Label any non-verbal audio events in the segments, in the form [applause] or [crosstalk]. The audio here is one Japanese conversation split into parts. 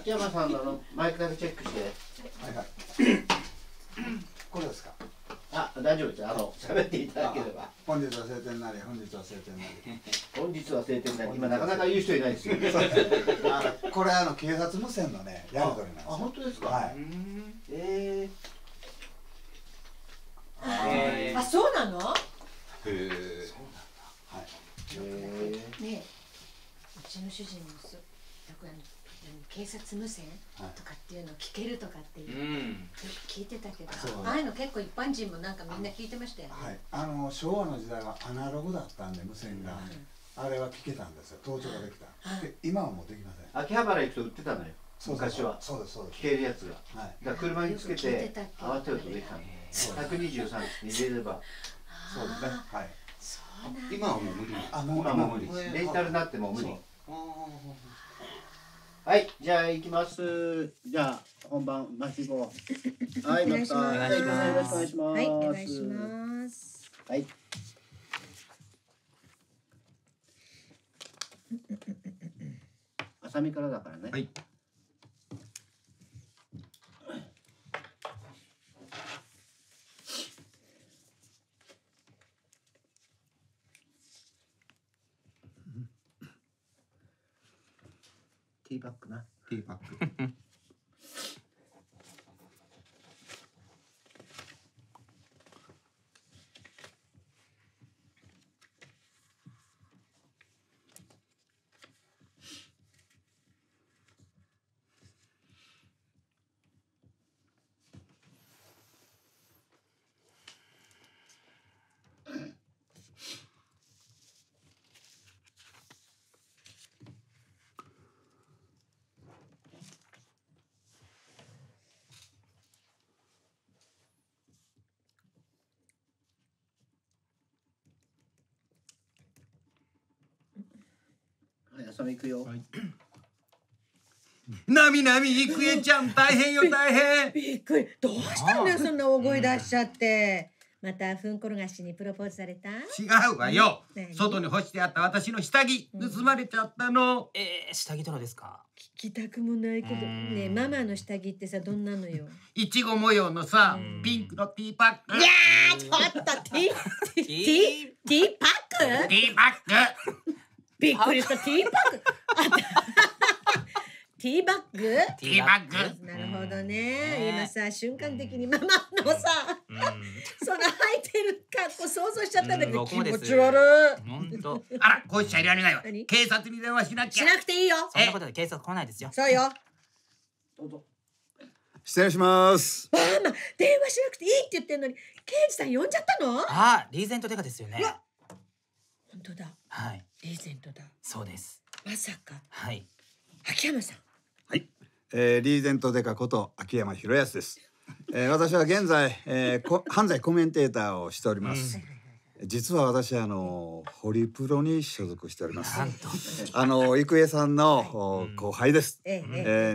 秋山さんのマイクだけチェックして。はいはい。これですか。あ、大丈夫です。あの、喋っていただければ。本日は晴天なり、本日は晴天なり。本日は晴天なり。今なかなか言う人いないですよ。[laughs] これあの警察無線のね、やり取りなんですあ、本当ですか。はい。ええ。あ、そうなの。へえ。そうなんだ。はい。ねうちの主人もす。う。楽屋に。警察無線とかっていうのを聞けるとかっていう、はい、よく聞いてたけど、うん、ああいうの結構一般人もなんかみんな聞いてましたよねあの、はい、昭和の時代はアナログだったんで無線が、うん、あれは聞けたんですよ盗聴ができた、で今はもうできません秋葉原行くと売ってたのよ昔はそうでそう聞けるやつが、はい、だから車につけて慌てようとできたで123入れればそうですねはい今はもう無理あもう無理レンタルになっても無理はい、じゃあ行きます。じゃあ本番マシご。[laughs] はい、また。はい、よろしくお願いします。はい、お願いします。はい。[laughs] 浅見からだからね。はい。ティーバッグな。ティーバッグ。サメいくよ。はい、なみなみいくえちゃん [laughs] 大変よ大変びっくりどうしたんだよそんな大声出しちゃって、うん、またふんころがしにプロポーズされた違うわよ外に干してあった私の下着、盗まれちゃったの、えー、下着とのですか聞きたくもないけどねママの下着ってさどんなのよ [laughs] いちご模様のさピンクのティーパックいやちょっとティーティーティーパックティーパックびっくりした。[laughs] ティーバッグ。ティーバッグ。ティーバッグ。なるほどね。今さ、瞬間的にママのさ。その履いてる格好想像しちゃったんだけど。気持ち悪い。本当。あら、こいつちゃいられないわ。警察に電話しなきゃ。しなくていいよ。そんなことで警察来ないですよ。そうよ。どうぞ。失礼します。ママ、電話しなくていいって言ってんのに、刑事さん呼んじゃったの。ああ、リーゼントデカですよね。本当だ。はい。リーゼントだそうですまさかはい秋山さんはい、えー、リーゼントデカこと秋山博康です、[laughs] えー、私は現在、えー、犯罪コメンテーターをしております、うん実は私あのホリプロに所属しております。あの郁恵さんの後輩です。え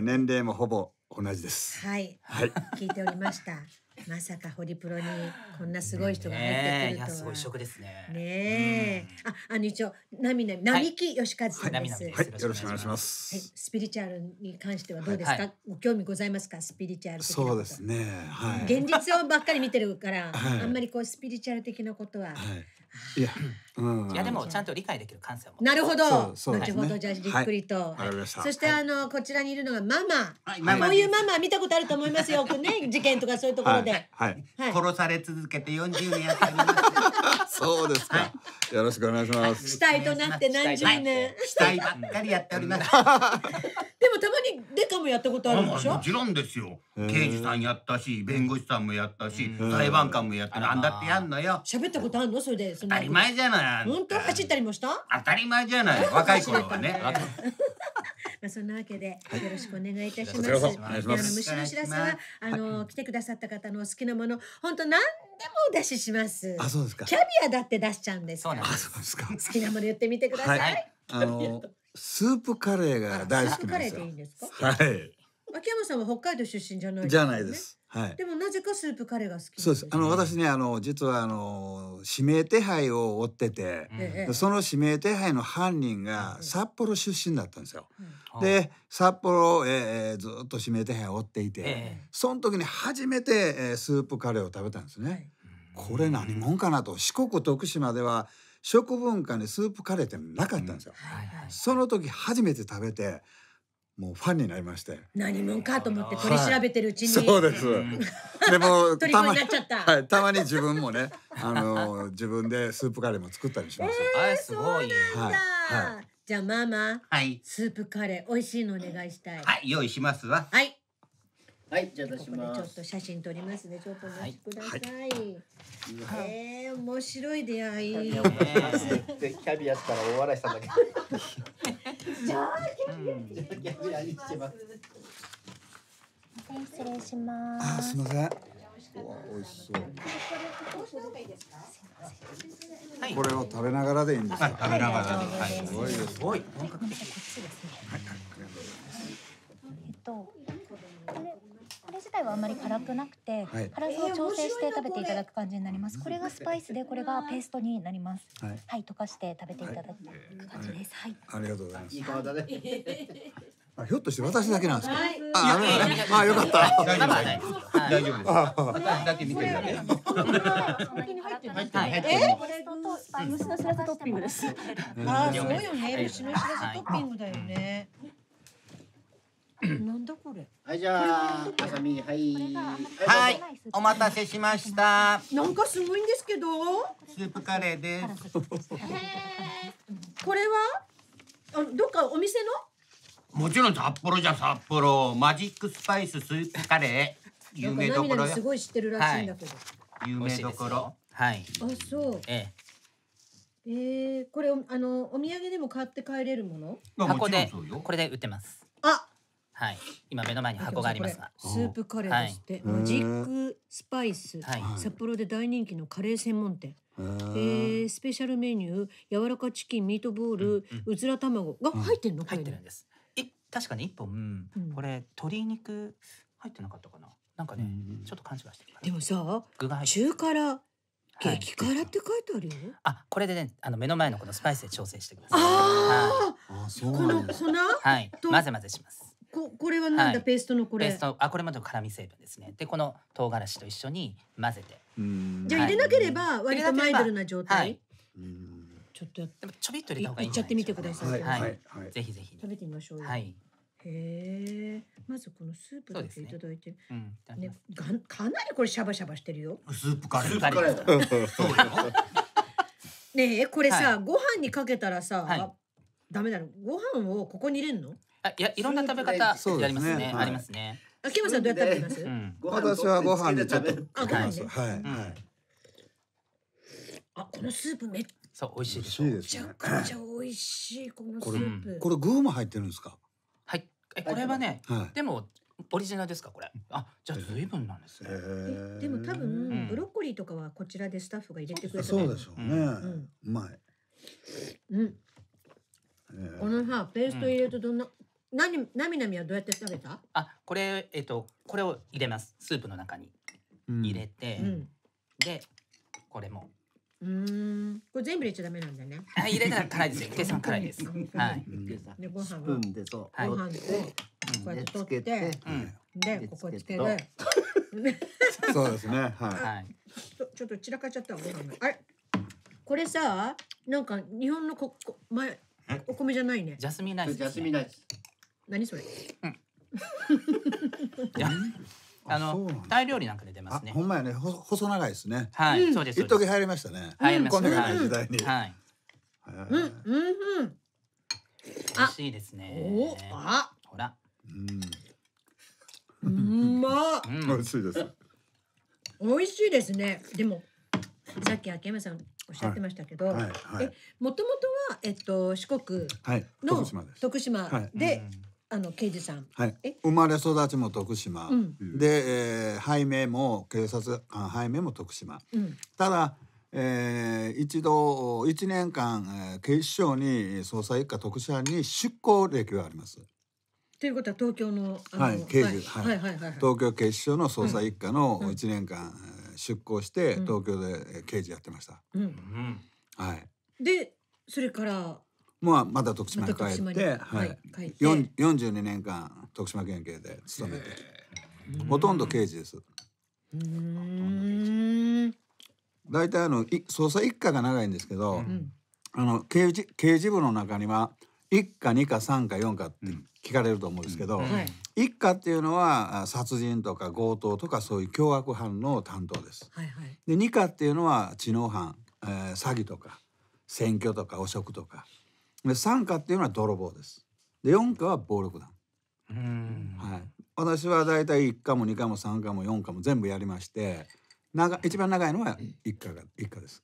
え、年齢もほぼ同じです。はい、はい、聞いておりました。まさかホリプロにこんなすごい人が入ってくるとは。ね、すごい職ですね。ねえ、あ、あの一応、なみなみ、並木義和さんです。はい、よろしくお願いします。はい、スピリチュアルに関してはどうですか。ご興味ございますか、スピリチュアルそうですね。はい。現実をばっかり見てるから、あんまりこうスピリチュアル的なことは。はい。いや、いやでもちゃんと理解できる感性もなるほどそうそうで後ほどじゃあじっくりと、わかそしてあのこちらにいるのがマはいマこういうママ見たことあると思いますよよくね [laughs] 事件とかそういうところで、はいはいはい殺され続けて40年やってます [laughs] そうですかよろしくお願いします死体となって何十年、はいで死体ばっかりやっておりますもたまにデカもやったことあるでしょもちろんですよ刑事さんやったし弁護士さんもやったしうん裁判官もやったあんだってやんのよ喋ったことあるのそれでそ当たり前じゃない本当走ったりもした？当たり前じゃない。若い頃はね。[laughs] まあそんなわけでよろしくお願いいたします。はい、あの虫の知らせはあの来てくださった方の好きなもの本当何でもお出しします。あそうですか。キャビアだって出しちゃうんです。そうなんですか。好きなもの言ってみてください。はい、あのスープカレーが大好きなんですよ。スープカレーでいいんですか？はい。秋山さんは北海道出身じゃない、ね、じゃないです。はい、でもなぜかスープカレーが好き、ね、そうですあの私ねあの実はあの指名手配を追ってて、うん、その指名手配の犯人が札幌出身だったんですよ。うん、で札幌、えー、ずっと指名手配を追っていて、えー、その時に初めて、えー、スープカレーを食べたんですね。うん、これ何もんかなと四国徳島では食文化にスープカレーってなかったんですよ。ははいい、その時初めて食べてもうファンになりまして何者かと思って取り調べてるうちに、はい、そうですでも [laughs] たまにはい、たまに自分もねあの自分でスープカレーも作ったりします、えー、すごいはい、はい、じゃあママ、はい、スープカレー美味しいのお願いしたいはい用意しますわはいはい、じゃあ出します。こちょっと写真撮りますね。ちょっとお待ちください。はいはい、ええー、面白い出会い。キャビアったら大笑いしたんだけど。じゃ失礼します。あ、すみません。わ、美味しそう。これを食べながらでいいんですか。食べながらはい、すごいすごい。えっと、体はあんまり辛くなくて、はい、辛さを調整して食べていただく感じになります、えー、これがスパイスでこれがペーストになります、はい、はい、溶かして食べていただく感じです、はい、ありがとうございますいい顔だあひょっとして私だけなんですか。あ、あ、あ、よかった。大丈夫私だけ見てるだけ。え、これとスパイスのしらせトッピングです。あ、そうよね。虫のしらせトッピングだよね。[clears throat] なんだこれ。はい、じゃあ、あさみ、はい。はい、お待たせしました。なんかすごいんですけど。スープカレーです。[laughs] これは。あ、どっかお店の。もちろん札幌じゃ札幌、マジックスパイススープカレー。有名どころすごい知ってるらしいんだけど。はい、有名どころ。はい。あ、そう。ええ。えー、これあのお土産でも買って帰れるもの箱でこれで売ってますあはい、今目の前に箱がありますが。スープカレーですって、マジックスパイス、札幌で大人気のカレー専門店。えー、スペシャルメニュー、柔らかチキン、ミートボール、うずら卵が入ってんの、入ってるんです。え、確かに一本、これ鶏肉入ってなかったかな。なんかね、ちょっと感じがしてでもさ、具中辛。激辛って書いてあるよ。あ、これでね、あの目の前のこのスパイスで調整してください。ああ、そうこの粉。はい、混ぜ混ぜします。ここれはなんだ、はい、ペーストのこれペーストあこれまで辛味成分ですねでこの唐辛子と一緒に混ぜてじゃあ入れなければ割とマイルドな状態、ちょっとやっちょびっと入れた方がいいいっちゃってみてくださいはいぜひぜひ食べてみましょうはいへえ。まずこのスープだけいただいて、ね、うん、ねがかなりこれシャバシャバしてるよ。スープカレー。ーー [laughs] ねえこれさ、はい、ご飯にかけたらさ、はい、ダメだろ。ご飯をここに入れんの？あいやいろんな食べ方やりますねありますね。秋山さんどうやって食べます？私はご飯でちょっとあご飯はいあこのスープめっそう美味しいでしめちゃくちゃ美味しいこのスープ。これ具も入ってるんですか？はい。えこれはねでも。オリジナルですかこれ。あ、じゃあ随分なんですね。でも多分ブロッコリーとかはこちらでスタッフが入れてくれたそうでしょうね。うまい。うん。このさペースト入れるとどんななに、なみなみはどうやって食べた。あ、これ、えっと、これを入れます。スープの中に。入れて、うん、で、これも。うん、これ全部入れちゃダメなんだよね。あ、[laughs] 入れたら辛いですよ。計算辛いです。[laughs] はい。で、ご飯を。で、そう。ご飯を。こうやって取って。で、ここつける。[laughs] そうですね。はい。ちょっと散らかっちゃったわ。ご飯が。あれ。これさ、なんか日本のこ、こ、前。お米じゃないね。ジャスミンライス。ジャスミンライス。何それ。うん。[laughs] いや。あのタイ料理なんかで出ますね。ほんまやね、細長いですね。はい、そうです。一時入りましたね。はい、こんな感時代に。はい。うん、うん、美味しいですね。お、あ、ほら。うん。うま。美味しいです。美味しいですね。でも。さっき秋山さんおっしゃってましたけど、ははいえ、もともとは、えっと、四国の徳島で、あの刑事さん、はい、生まれ育ちも徳島、うん、で、えー、拝命も警察あ拝命も徳島、うん、ただ、えー、一度一年間、えー、警視庁に捜査一課特殊班に出向歴はあります。ということは東京のはい刑事、はい、はい、はいはい、東京警視庁の捜査一課の一年間、出向して東京で刑事やってました。うん、はい。でそれからまあ、まだ徳島に帰って、はい、四い、4年間徳島県警で勤めて、ほとんど刑事です。大体あの捜査一課が長いんですけど、あの刑事刑事部の中には一課二課三課四課って聞かれると思うんですけど、一課っていうのは殺人とか強盗とかそういう凶悪犯の担当です。で二課っていうのは知能犯、え詐欺とか選挙とか汚職とかで三課っていうのは泥棒です。で四課は暴力団。はい、私は大体一課も二課も三課も四課も全部やりまして長一番長いのは一課が一課です。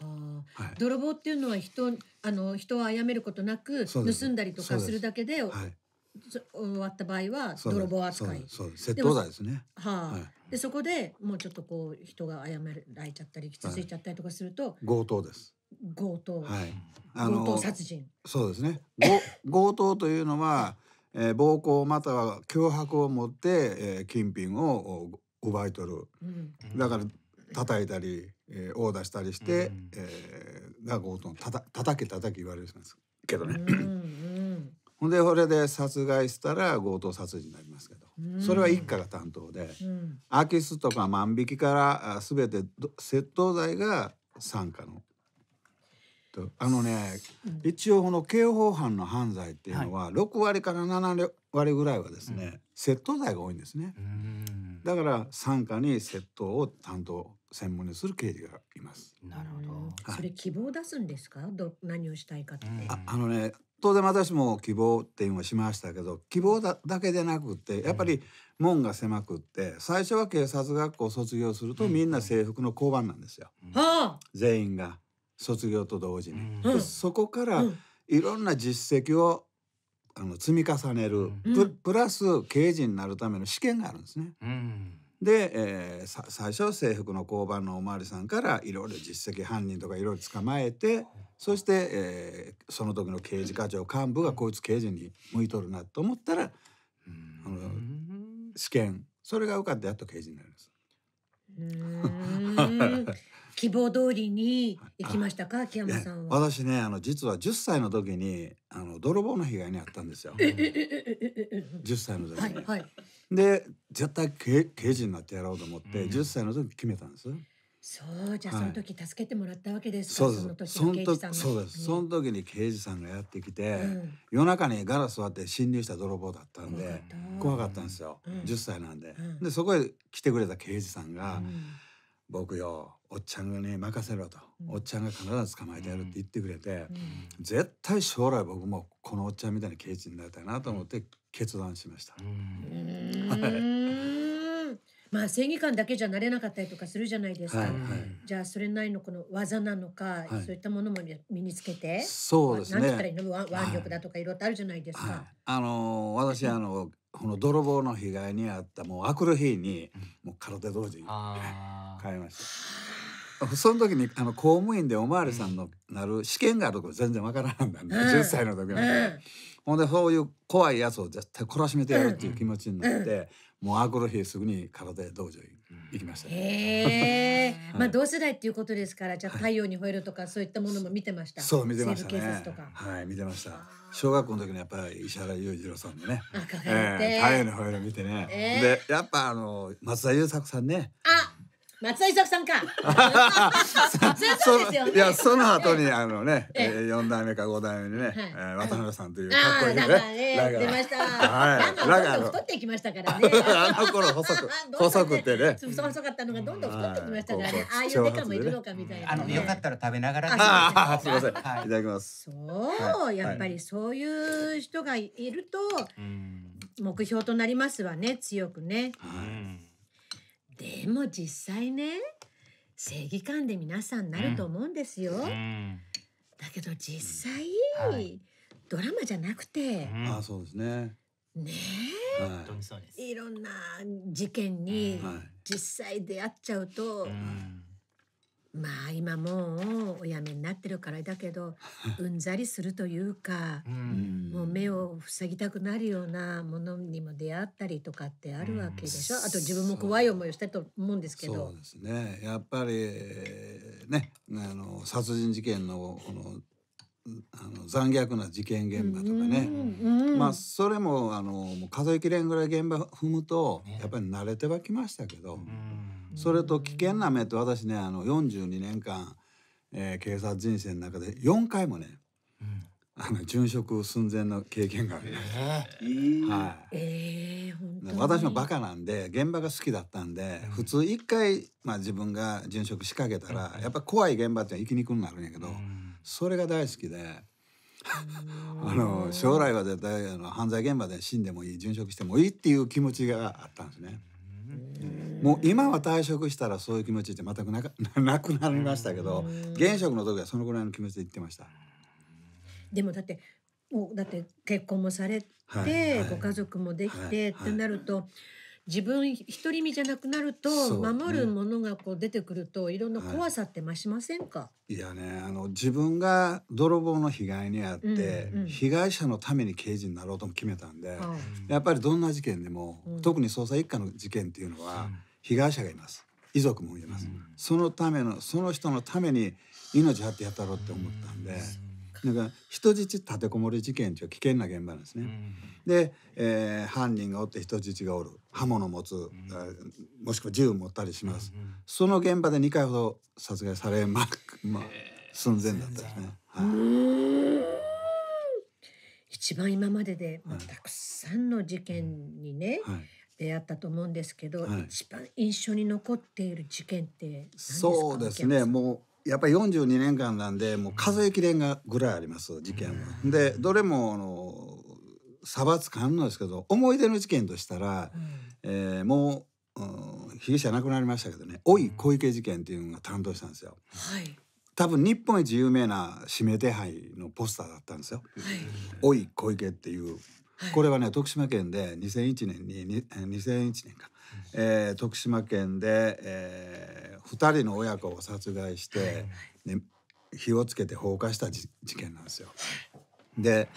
はい、泥棒っていうのは人あの人を殺めることなく盗んだりとかするだけで終わった場合は泥棒扱い。窃盗罪ですね。はあ。はい、でそこでもうちょっとこう人が殺められちゃったり傷ついちゃったりとかすると、はい、強盗です。強盗、はい、あの強盗殺人そうですね [laughs] 強盗というのは、えー、暴行または脅迫を持って、えー、金品を奪い取る、うん、だから叩いたり、えー、殴打したりして、うん、えー、が強盗たた叩け叩け言われるんですけどね。うんうん、[laughs] ほんでこれで殺害したら強盗殺人になりますけど、うん、それは一家が担当で、うん、空き巣とか万引きから全て窃盗罪が傘下のあのね、一応この刑法犯の犯罪っていうのは六割から七割ぐらいはですね、はい、窃盗罪が多いんですねだから傘下に窃盗を担当専門にする刑事がいますなるほど、はい、それ希望出すんですかど何をしたいかってああのね当然私も希望っていうのはしましたけど希望だだけでなくってやっぱり門が狭くって最初は警察学校を卒業するとみんな制服の交番なんですよ、うん、全員が。卒業と同時に、うん、そこからいろんな実績をあの積み重ねる、うん、プラス刑事になるための試験があるんですね。うん、で、えー、最初制服の交番のお巡りさんからいろいろ実績犯人とかいろいろ捕まえてそして、えー、その時の刑事課長幹部がこいつ刑事に向いとるなと思ったら、あの試験それが受かってやっと刑事になります。[laughs] 希望通りに行きましたか秋山さんは私ねあの実は10歳の時にあの泥棒の被害に遭ったんですよ10歳の時に、はいはい、で絶対刑事になってやろうと思って、うん、10歳の時決めたんですそうじゃあその時助けてもらったわけですか、はい、そうですその時そうです、その時に刑事さんがやってきて、うん、夜中にガラス割って侵入した泥棒だったんで怖かったんですよ、うん、10歳なんで、うん、でそこへ来てくれた刑事さんが、うん、僕よおっちゃんがね任せろと、おっちゃんが必ず捕まえてやるって言ってくれて、絶対将来僕もこのおっちゃんみたいな刑事になりたいなと思って決断しました。[laughs] はいまあ、正義感だけじゃなれなかったりとかするじゃないですか、はいはい、じゃあそれなりのこの技なのか、はい、そういったものも身につけてそうですね何て言ったら腕力だとかいろいろあるじゃないですか。はいはい、あのー、私あのこの泥棒の被害にあったもうアクルヒーにもう空手道場に変えました。その時にあの公務員でお巡りさんのなる試験があると全然わからなんだね、うん、10歳の時なんで、うん、ほんでそういう怖いやつを絶対懲らしめてやるっていう気持ちになって、うんもうアグローすぐに体へ道場へ行きました、ね、へえはい、まあ同世代っていうことですから、じゃあ太陽に吠えるとか、そういったものも見てました。そう見てましたね。はい見てました。小学校の時にやっぱり石原裕次郎さんでね。えー、太陽に吠える見てね、えー、でやっぱあの松田優作さんね。あ松田勲さんか。[laughs] そうね。[laughs] いやその後にあのね、四代目か五代目にね、渡辺さんというかっこいいね。出ました。はい。ラガー太ってきましたからね。[laughs] あの頃細く細くてね。細かったのがどんどん太ってきましたからね。ああいうデカもいるのかみたいな。あのよかったら食べながら。ああすみません。はいいただきます。そうやっぱりそういう人がいると目標となりますわね強くね。はい。でも実際ね正義感で皆さんなると思うんですよ。うん、だけど実際、うんはい、ドラマじゃなくて、うん、あそうですね。ねえ、はい、本当にそうですいろんな事件に実際出会っちゃうと、はいまあ今もうおやめになってるからだけど [laughs] うんざりするというか、もう目を塞ぎたくなるようなものにも出会ったりとかってあるわけでしょ、うん、あと自分も怖い思いをしたと思うんですけどそうですねやっぱりねあの殺人事件のこのあの残虐な事件現場とかね、うんうん、まあそれもあの数えきれんぐらい現場踏むと、やっぱり慣れてはきましたけど、うんそれと危険な目って私ねあの42年間、えー、警察人生の中で4回もね、うん、あの殉職寸前の経験がありまはい。え私もバカなんで現場が好きだったんで、うん、普通一回まあ自分が殉職仕掛けたら、うん、やっぱ怖い現場って生きにくくなるんやけど、それが大好きで。あの将来は絶対あの犯罪現場で死んでもいい殉職してもいいっていう気持ちがあったんですね。もう今は退職したらそういう気持ちって全くな [laughs] なくなりましたけど現職の時はそのぐらいの気持ちで言ってました。でもだってもうだって結婚もされて、はいご家族もできて、はい、ってなると。自分独り身じゃなくなると、守るものがこう出てくるといろんな怖さって増しませんか、はい、いやねあの自分が泥棒の被害にあって、うんうん、被害者のために刑事になろうとも決めたんで、はい、やっぱりどんな事件でも、うん、特に捜査一課の事件っていうのは、被害者がいます遺族もいます、うん、そのためのその人のために命張ってやったろうって思ったんで、うん、なんか人質立てこもり事件という危険な現場なんですね。うん、で、えー、犯人がおって人質がおる刃物持つ、うん、もしくは銃持ったりします、その現場で2回ほど殺害されまく、まあ、寸前だったですね。はい一番今までで、まあ、たくさんの事件にね、はい出会ったと思うんですけど、はい、一番印象に残っている事件ってそうですねもうやっぱり42年間なんでもう数えきれんがぐらいあります事件は。でどれもあの差別感るんですけど思い出の事件としたら、うん、えー、もう、うん、被疑者亡くなりましたけどね「おい小池事件」っていうのが担当したんですよ。はい多分日本一有名な指名手配のポスターだったんですよ。はい、おい小池っていうこれはね徳島県で2001年にに2001年か、えー、徳島県で、えー、2人の親子を殺害して、ね、火をつけて放火した事件なんですよ。で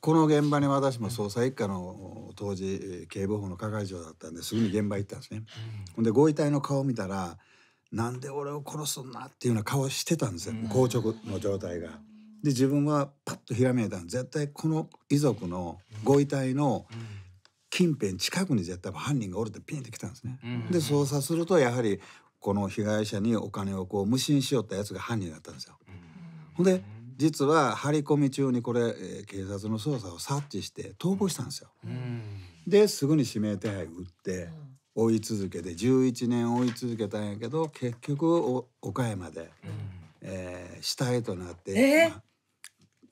この現場に私も捜査一課の当時警部補の係長だったんですぐに現場行ったんですね。ほんでご遺体の顔見たらなんで俺を殺すんなっていうような顔してたんですよ硬直の状態が。で自分はパッとひらめいたの絶対この遺族のご遺体の近辺近くに絶対犯人がおるってピンってきたんですね。で捜査するとやはりこの被害者にお金をこう無心しよったやつが犯人だったんですよ。ほんで実は張り込み中にこれえ警察の捜査を察知して逃亡したんですよ。ですぐに指名手配を打って追い続けて11年追い続けたんやけど結局岡山で、えー、死体となって、えーまあ、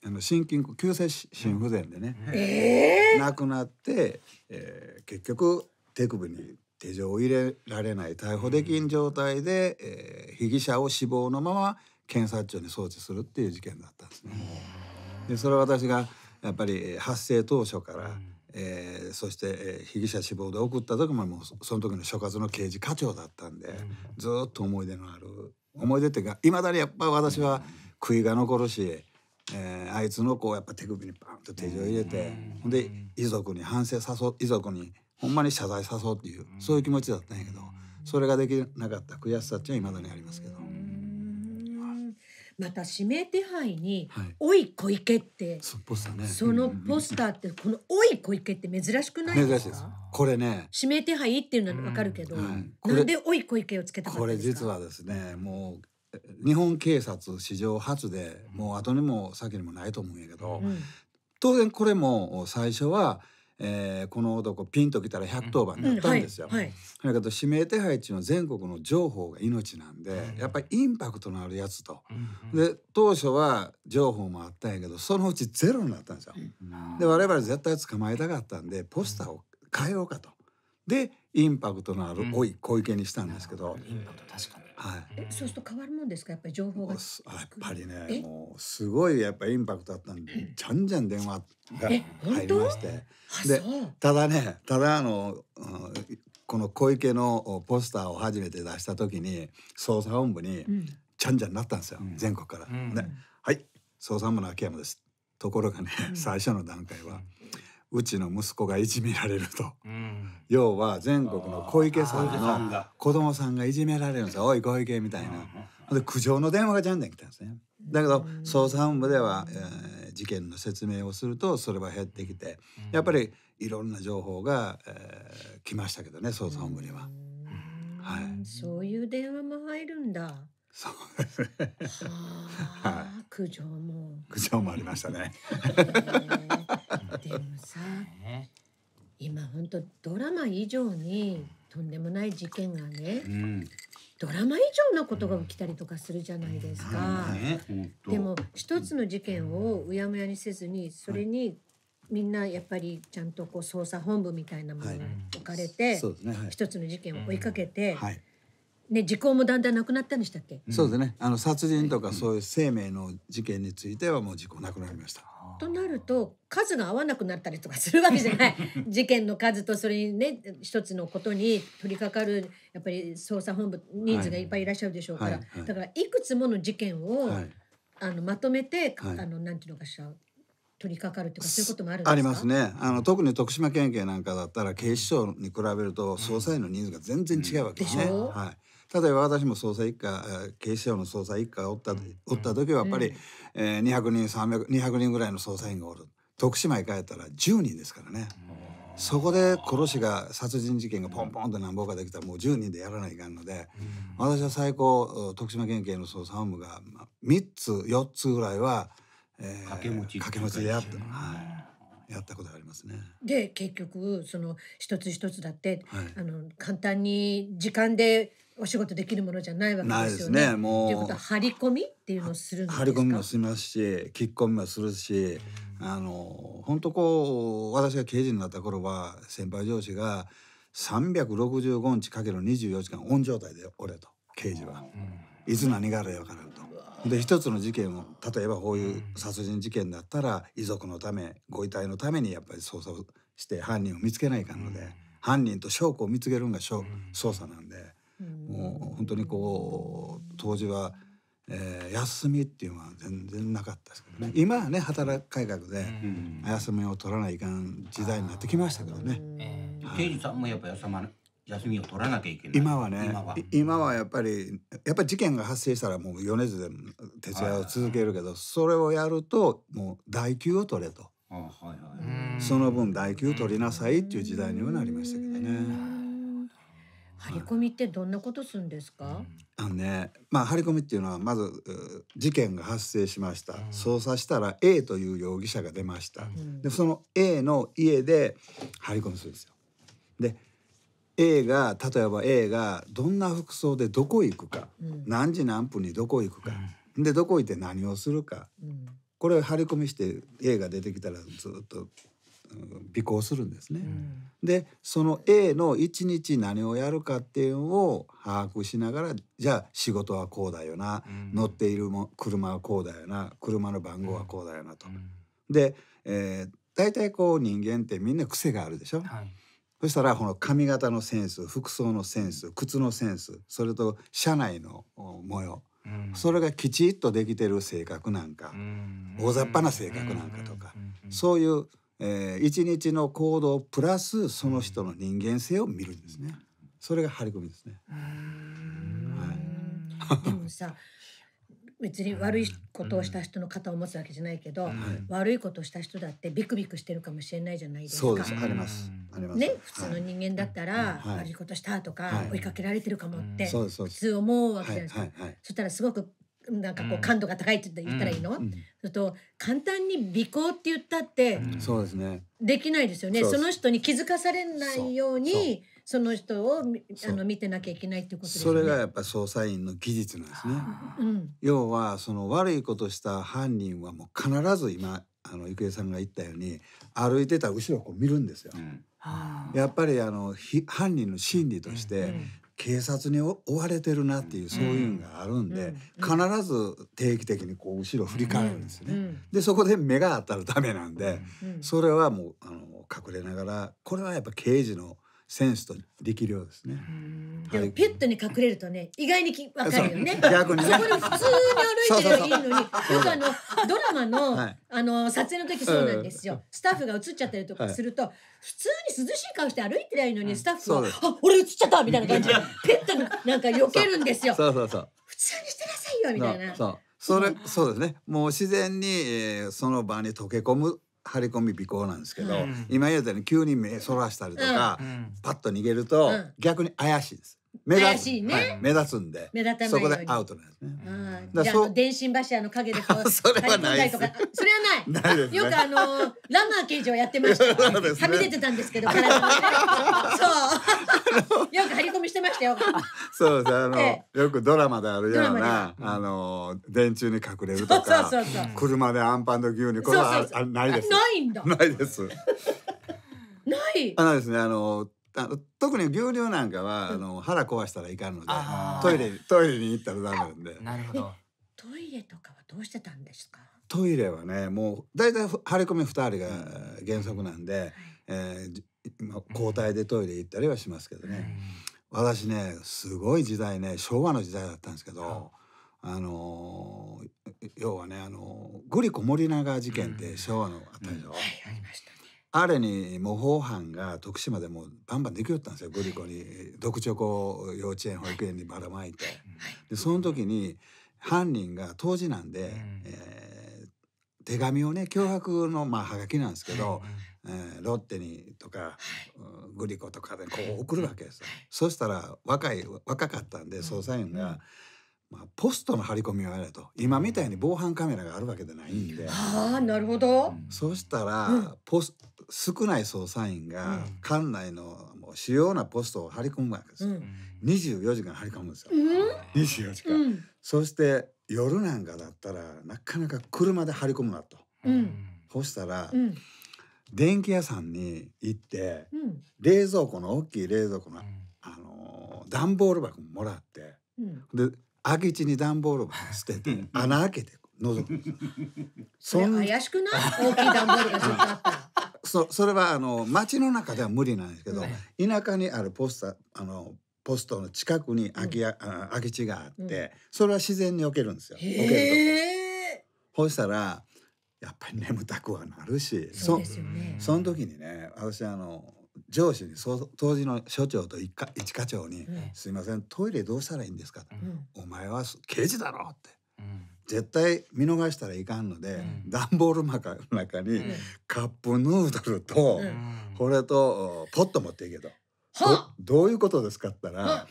あの心筋急性心不全でね、えー、亡くなって、えー、結局手首に手錠を入れられない逮捕できん状態で、えー、被疑者を死亡のまま検察庁に送致するっていう事件だったんですね。でそれは私がやっぱり発生当初から、えー、そして、えー、被疑者死亡で送った時ももうその時の所轄の刑事課長だったんで、うん、ずっと思い出のある思い出っていうかいまだにやっぱ私は悔いが残るしえー、あいつのこうやっぱ手首にバンと手錠入れてほんで遺族に反省誘う遺族にほんまに謝罪誘うっていうそういう気持ちだったんやけどそれができなかった悔しさっていうのはいまだにありますけど。また指名手配に「おい小池」って、はい、そのポスターってこの「おい小池」って珍しくないですかこれね指名手配っていうのは分かるけど、うんはい、なんで「おい小池」をつけたこれ実はですねもう日本警察史上初でもう後にも先にもないと思うんやけど、うん、当然これも最初は、えー、この男ピンときたら110番なったんですよ。だけど指名手配っていうのは全国の情報が命なんで、うん、やっぱりインパクトのあるやつと、うんで当初は情報もあったんやけどそのうちゼロになったんですよ。うん、で我々絶対捕まえたかったんでポスターを変えようかと。でインパクトのある「おい小池」にしたんですけど。インパクト確かにはい、そうすると変わるもんですかやっぱり情報がやっぱりねもうすごいやっぱインパクトあったんでじゃんじゃん電話が入りましてでただねただあの、うん、この小池のポスターを初めて出した時に捜査本部にじゃんじゃんなったんですよ、うん、全国から。うん、はい捜査本部の秋山ですところがね、最初の段階は。うちの息子がいじめられると、うん、要は全国の小池さんの子供さんがいじめられるんですよ「おい小池」みたいな。で苦情の電話がじゃんじゃん来たんですね。だけど捜査本部では、えー、事件の説明をするとそれは減ってきてやっぱりいろんな情報が、えー、来ましたけどね捜査本部には。はい、そういう電話も入るんだ。そうですね。はあ、苦情も。苦情もありましたね。でもさ、今本当ドラマ以上にとんでもない事件がね、うん、ドラマ以上のことが起きたりとかするじゃないですか。でも一つの事件をうやむやにせずに、それに、みんなやっぱりちゃんとこう捜査本部みたいなものに置かれて、一つの事件を追いかけて、はいね、時効もだんだんなくなったんでしたっけ。そうですね。あの殺人とか、そういう生命の事件については、もう時効なくなりました。となると、数が合わなくなったりとかするわけじゃない。[laughs] 事件の数と、それにね、一つのことに取り掛かる。やっぱり捜査本部、人数がいっぱいいらっしゃるでしょうから。はいはいはい、だから、いくつもの事件を、あの、まとめて、あの、なんていうのかしら。取り掛かるとかそういうこともあるありますねあの特に徳島県警なんかだったら警視庁に比べると捜査員の人数が全然違うわけですね、うん、はい例えば私も捜査一課警視庁の捜査一課おった,、うん、おった時はやっぱり、うん、えー、200人300200人ぐらいの捜査員がおる徳島へ帰ったら10人ですからね。そこで殺しが殺人事件がポンポンとなんぼかできたらもう10人でやらないかんので、うん、私は最高徳島県警の捜査本部が3つ4つぐらいは、えー、掛け持ち掛け持ちでやった、はい、やったことありますね。で結局その一つ一つだって、はい、あの簡単に時間でお仕事できるものじゃないわけですよね。ないですね。もう。ということは張り込みっていうのをするんですか。張り込みもしますし、聞き込みもするし、あの本当こう私が刑事になった頃は先輩上司が365日かける24時間オン状態で俺と刑事は、いつ何があれ分からんと。で一つの事件を例えばこういう殺人事件だったら遺族のためご遺体のためにやっぱり捜査をして犯人を見つけないかんので、犯人と証拠を見つけるのが捜査なんで。もう本当にこう当時は、えー、休みっていうのは全然なかったですけどね今はね働く改革で休みを取らないかん時代になってきましたけどね。え刑事さんもやっぱ休ま休みを取らなきゃいけない今はね今はやっぱりやっぱり事件が発生したらもう米津で徹夜を続けるけどそれをやるともう代休を取れと、はいその分代休取りなさいっていう時代にはなりましたけどね。張り込みってどんなことするんですか、はい、あのね、まあ張り込みっていうのはまず事件が発生しました、うん、捜査したら A という容疑者が出ました、うん、でその A の家で張り込みするんですよで A が例えば A がどんな服装でどこ行くか、うん、何時何分にどこ行くか、でどこ行って何をするか、これを張り込みして A が出てきたらずっと尾行するんですね。うん、でその A の一日何をやるかっていうのを把握しながらじゃあ仕事はこうだよな、うん、乗っているも車はこうだよな車の番号はこうだよなと。うん、で、えー、大体こう人間ってみんな癖があるでしょ。はい、そしたらこの髪型のセンス服装のセンス靴のセンスそれと車内の模様、それがきちっとできてる性格なんか、大雑把な性格なんかとか、そういうえー、一日の行動プラスその人の人間性を見るんですね。それが張り込みですね。はい、でもさ別に悪いことをした人の肩を持つわけじゃないけど、うん、悪いことをした人だってビクビクしてるかもしれないじゃないですか。そうですありますあります。ね普通の人間だったら、はい、悪いことしたとか、はい、追いかけられてるかもって、普通思うわけじゃないですか。はいはいはい、そしたらすごくなんかこう感度が高いって言ったらいいの、うんうん、それと簡単に尾行って言ったって、そうですねできないですよねその人に気づかされないようにその人をあの見てなきゃいけないってことですねそれがやっぱり捜査員の技術なんですね、うん、要はその悪いことした犯人はもう必ず今あの郁恵さんが言ったように歩いてた後ろを見るんですよ、うん、やっぱりあの犯人の心理として、警察に追われてるなっていうそういうのがあるんで、必ず定期的にこう後ろ振り返るんですね。でそこで目が当たるためなんで、それはもうあの隠れながらこれはやっぱ刑事のセンスとようですね。でもペットに隠れるとね意外にきわかるよね。逆にね。普通に歩いてればいいのに、よくあのドラマの、はい、あの撮影の時そうなんですよ。スタッフが映っちゃったりとかすると、はい、普通に涼しい顔して歩いてりいのにスタッフはあ俺映っちゃったみたいな感じでピュッとなんか避けるんですよ。そうそうそう。普通にしてなさいよみたいな。そう。それそうですね。もう自然に、えー、その場に溶け込む張り込み尾行なんですけど、うん、今言うたように急に目そらしたりとか、うん、パッと逃げると、逆に怪しいです。目立つ、ねはい、目立つんで目立たないそこでアウトなんですね。うん、じゃあ電信柱の陰でこう [laughs] それはないそれはない。ないね、よくあのー、ラマー刑事をやってました。[laughs] はみ出てたんですけど、ね、[laughs] そう。よく張り込みしてましたよ。そうですあの、ええ、よくドラマであるような、あの電柱に隠れるとか、そうそうそう車でアンパンと牛乳これはないです。ないんだ。ないです。ない。あないですねあの。特に牛乳なんかは、あの腹壊したらいかんのでトイレトイレに行ったらダメなんで [laughs] なるほどトイレとかはどうしてたんですかトイレはねもう大体張り込み2人が原則なんで、うん、えー、まあ、交代でトイレ行ったりはしますけどね、うん、私ねすごい時代ね昭和の時代だったんですけど、うん、あの要はね、あのグリコ森永事件って昭和のあったでしょ、はい、ありましたあれに模倣犯が徳島でもバンバンできよったんですよグリコに毒チョコを幼稚園保育園にばらまいて、でその時に犯人が当時なんで、えー、手紙をね脅迫のまあはがきなんですけど、えー、ロッテにとか、グリコとかでこう送るわけですよ。そしたら若い若かったんで捜査員が、まあ、ポストの張り込みをやれと今みたいに防犯カメラがあるわけじゃないんで、うん、あなるほどそしたら、うん、ポス少ない捜査員が館内の主要なポストを張り込むわけですよ、二十24時間張り込むんですよ、二十24時間、うん、そして夜なんかだったらなかなか車で張り込むなと、うん、そしたら、電気屋さんに行って、冷蔵庫の大きい冷蔵庫の、あの段ボール箱もらって、で空き地に段ボール箱捨てて [laughs] 穴開けて覗くそん怪しくない大きい段ボール箱ったそそれはあの街の中では無理なんですけど、田舎にあるポスターあのポストの近くに空きや、うん、空き地があって、それは自然に置けるんですよ。置けるそしたらやっぱり眠たくはなるし、そうですよね、その時にね私あの上司にそ当時の所長と一課一課長に「すいませんトイレどうしたらいいんですか?」と、お前は刑事だろ」って。うん絶対見逃したらいかんので、段、うん、ボール箱の中にカップヌードルと、うん、これとポット持っていけと、どういうことですかったら、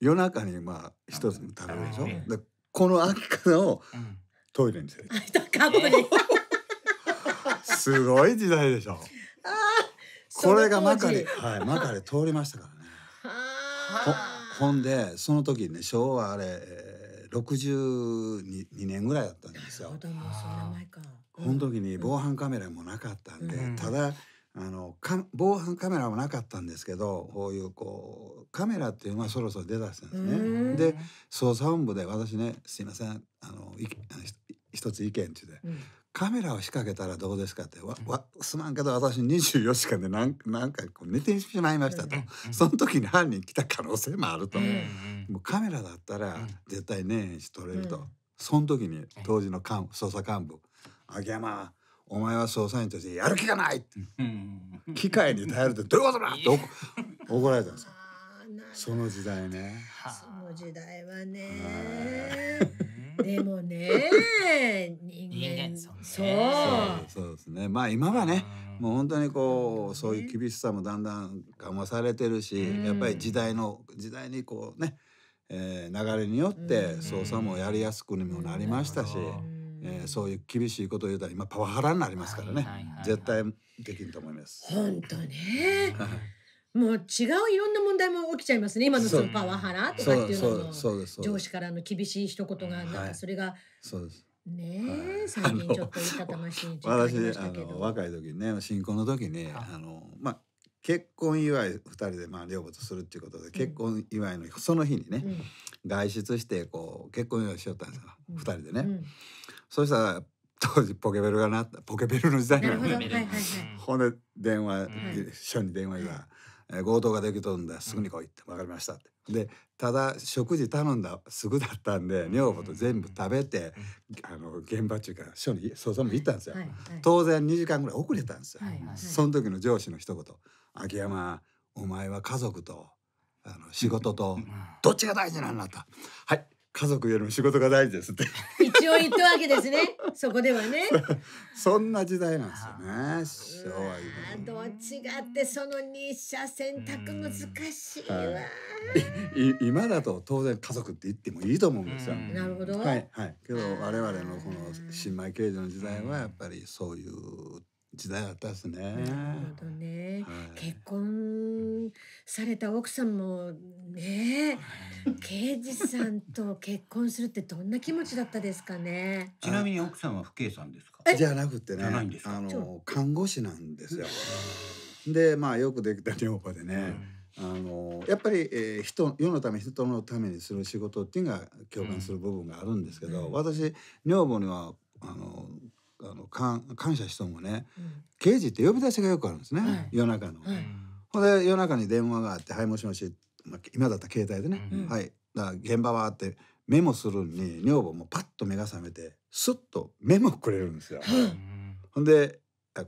夜中にまあ一つ食べるでしょ、うでこの空き缶をトイレにする、すごい時代でしょこれがマカレ、はい、マカレ通りましたからねほんでその時ね昭和あれ、えー62年ぐらいだったんですよ。そこの時に防犯カメラもなかったんで、うん、ただあの防犯カメラもなかったんですけどこういうこうカメラっていうのはそろそろ出だしたんですね。で捜査本部で私ね「すいませんあの一つ意見」って言って。うんカメラを仕掛けたらどうですかって「わわすまんけど私24時間で何んか、こう寝てしまいましたと」その時に犯人来た可能性もあると、もうカメラだったら絶対ねえし取れると、その時に当時の幹捜査幹部「秋山お前は捜査員としてやる気がない!」って「機械に頼るってどういうことだ!」って怒られたんですよ。[laughs] その時代ね。その時代はね。でもね人間そう、そうそうですねまあ今はねもう本当にこうそういう厳しさもだんだん緩和されてるし、やっぱり時代の時代にこうね、えー、流れによって捜査もやりやすくにもなりましたし。えー、そういう厳しいこと言うたら今パワハラになりますからね、絶対できると思います。本当ね。もう違ういろんな問題も起きちゃいますね今のスーパーワハラとかっていうのも上司からの厳しい一言がなんかそれが、はい、そうですねえ、はい、最近ちょっと言い方ましい私あの若い時にね新婚の時にあのまあ結婚祝い2人でまあ両母とするっていうことで結婚祝いのその日にね、うん、外出してこう結婚祝いしよったんですよ、うん、2人でね、うん、そしたら当時ポケベルがなったポケベルの時代なのね、はいはいはい、ほんで電話、うん、一緒に電話が、え強盗ができとるんだすぐに来い」って「分かりました」ってでただ食事頼んだすぐだったんで女房と全部食べて、あの現場中から署に捜査も行ったんですよ、はいはい、当然2時間ぐらい遅れたんですよ、はいはい、その時の上司の一言「秋山お前は家族とあの仕事とどっちが大事なんだ」と。はい家族よりも仕事が大事ですって [laughs] 一応言ったわけですね。[laughs] そこではね。[laughs] そんな時代なんですよね。昭和どっちがってその二者選択難しいわ、はい。今だと当然家族って言ってもいいと思うんですよ。なるほど。はいはい。けど我々のこの新米刑事の時代はやっぱりそういう時代だったですね。なるほどね。はい、結婚された奥さんもね、はい、刑事さんと結婚するってどんな気持ちだったですかね。ちなみに奥さんは不敬さんですか。じゃなくてね、あの看護師なんですよ。で、まあよくできた女房でね。うんあのやっぱり、えー、人世のため人のためにする仕事っていうのが共感する部分があるんですけど、うん、私女房にはあのあの感感謝してもね、うん、刑事って呼び出しがよくあるんですね、はい、夜中の。はい、ほんで夜中に電話があって「はいもしもし」まあ、今だった携帯でね「うん、はいだ現場は」ってメモするに女房もパッと目が覚めてスッとメモくれるんですよ。ほんで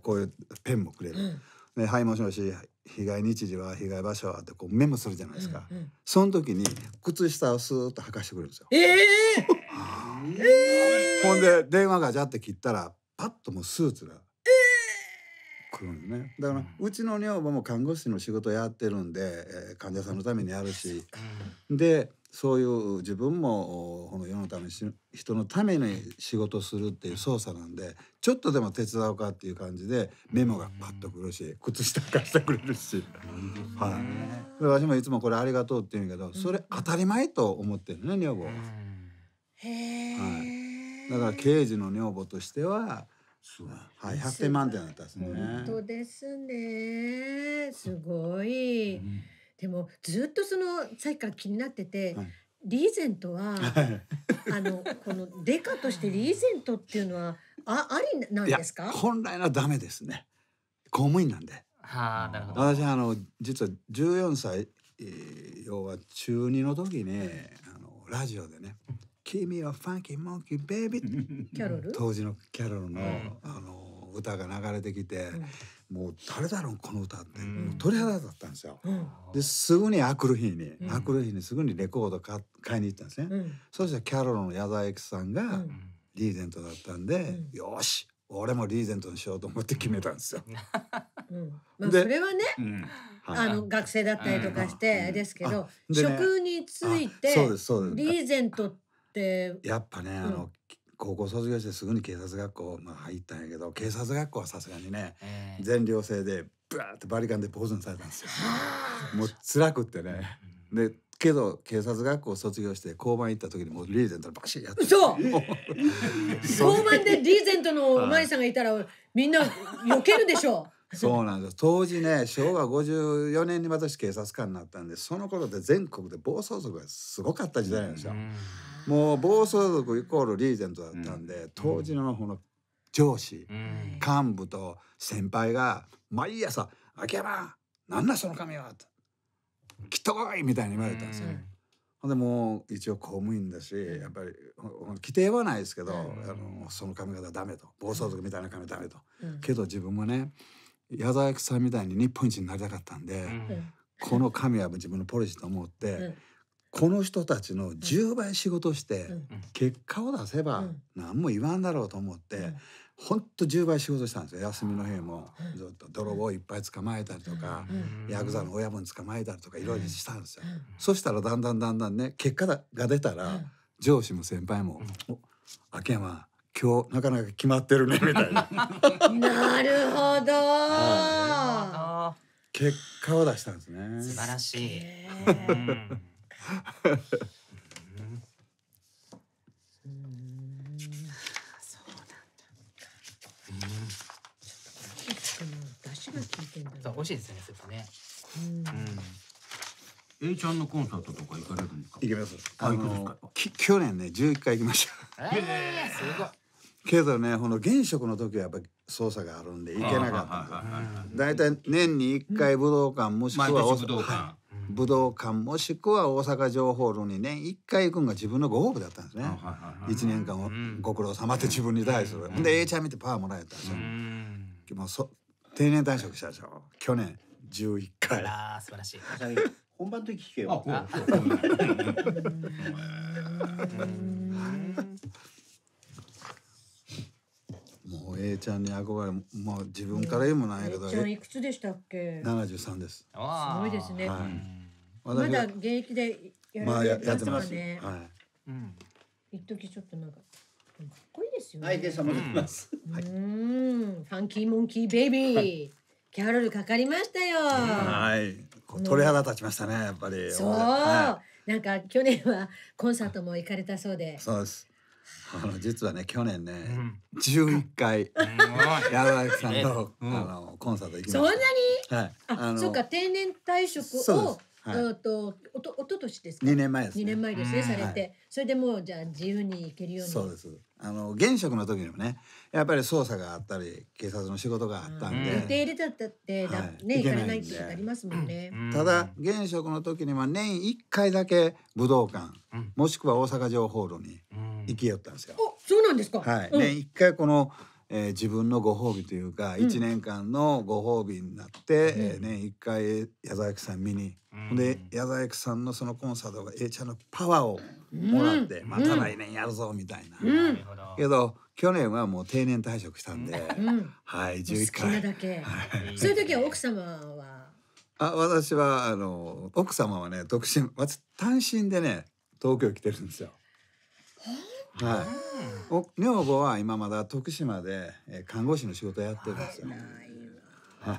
こういうペンもくれる。ね、はいもしもし被害日時は被害場所はってこうメモするじゃないですか、うんうん、その時に靴下をスーッと履かしてくれるんですよ。えー、えー、ほんで電話がじゃって切ったらパッともうスーツが来るんね、だから、うちの女房も看護師の仕事やってるんで、えー、患者さんのためにやるし、でそういう自分もこの世のため人のために仕事するっていう操作なんでちょっとでも手伝おうかっていう感じでメモがパッとくるし靴下貸してくれるし、はい、私もいつもこれありがとうって言うけどそれ当たり前と思ってるね女房は。はい、だから刑事の女房としてはすごはい、百点満点だったですね。本当ですね。すごい。うん、でもずっとそのさっきから気になってて。はい、リーゼントは、[laughs] はい、あのこのデカとしてリーゼントっていうのはあありなんですか？本来はダメですね。公務員なんで。はあ、なるほど。私あの実は14歳、えー、要は中2の時ね、あのラジオでね、君はファンキーモンキーベイビー」[laughs] キャロル当時のキャロルの,、あの歌が流れてきて、もう誰だろうこの歌って、もう鳥肌だったんですよ。ですぐにあくる日に、あくる日にすぐにレコード買買いに行ったんですね。そしたらキャロルの矢沢永吉さんがリーゼントだったんで、よし俺もリーゼントにしようと思って決めたんですよ。[laughs] まあ、それはね、あの学生だったりとかしてですけど、職についてリーゼントっってやっぱね、あの高校卒業してすぐに警察学校、まあ、入ったんやけど警察学校はさすがにね、えー、全寮制でブワーってバリカンでポーズにされたんですよ。もう辛くってね。でけど警察学校卒業して交番行った時にもうリーゼントのバシッやって [laughs] そう交番でリーゼントのお前さんがいたらみんな避けるでしょうそうなんです当時ね昭和54年に私警察官になったんでその頃で全国で暴走族がすごかった時代なんですよ。もう暴走族イコールリーゼントだったんで、当時のこの上司、幹部と先輩が毎朝「秋山なんだその髪は」と「っとこい!」みたいに言われたんですよ。ほんでもう一応公務員だしやっぱり規定はないですけど、あのその髪型ダメと暴走族みたいな髪ダメと、けど自分もね矢沢さんみたいに日本一になりたかったんで、この髪は自分のポリシーと思って。この人たちの10倍仕事して結果を出せば何も言わんだろうと思って本当と10倍仕事したんですよ休みの日もずっと泥棒いっぱい捕まえたりとかヤクザの親分捕まえたりとかいろいろしたんですよ。そしたらだんだんだんだんね結果が出たら上司も先輩も「秋山今日なかなか決まってるね」みたいな。[laughs] なるほど、結果を出したんですね。素晴らしい、うん、そうなんだ。うん、出汁が効いてんだ、美味しいですね、スープね。うん。A ちゃんのコンサートとか行かれるんですか。行きます。あのき去年ね十一回行きました。ええすごい。けどねこの現職の時はやっぱり捜査があるんで行けなかった大体年に1回武道館もしくは、大阪武道館武道館もしくは大阪城ホールにね、一回行くんが自分のご褒美だったんですね、一年間をご苦労様って自分に対する、うん、で A ちゃん見てパワーもらえたんでしょ、うん、もうそ定年退職したでしょ去年11回あ素晴らしい本番の時聞けよもう A ちゃんに憧れもう自分から言うもないけど、うん、いくつでしたっけ73ですすごいですね、はいまだ現役でやられてますね。まあ、はい。うん。一時ちょっとなんか。かっこいいですよね。はい、様でます。うん、ファンキーモンキーベイビー。キャロルかかりましたよ。はい。鳥肌立ちましたね、やっぱり。そう。はい、なんか去年はコンサートも行かれたそうで。そうです。あの実はね去年ね、うん、11回山崎さんの,、あのコンサート行きました。そんなに？はい。あのそうか定年退職をはい、とおとおととしですか。2年前ですね。2年前ですね、されて、はい、それでもうじゃあ自由に行けるように。そうです。あの現職の時にもね、やっぱり捜査があったり警察の仕事があったんで。予定入れたってだ、はい、ね行かれないってなりますもんね。うん、ただ現職の時には年1回だけ武道館、うん、もしくは大阪城ホールに行きよったんですよ。うん、おそうなんですか。はい。うん、年1回このえー、自分のご褒美というか、う1年間のご褒美になって、うん、えー、年1回矢崎さん見にで矢沢駅さんのそのコンサートが A ちゃんのパワーをもらって、また来年やるぞみたいな。けど去年はもう定年退職したんで、はい11回。[laughs] そういう時は奥様はあ私はあの奥様はね独身私単身でね東京来てるんですよ。はい、お女房は今まだ徳島で看護師の仕事やってるんですよ。は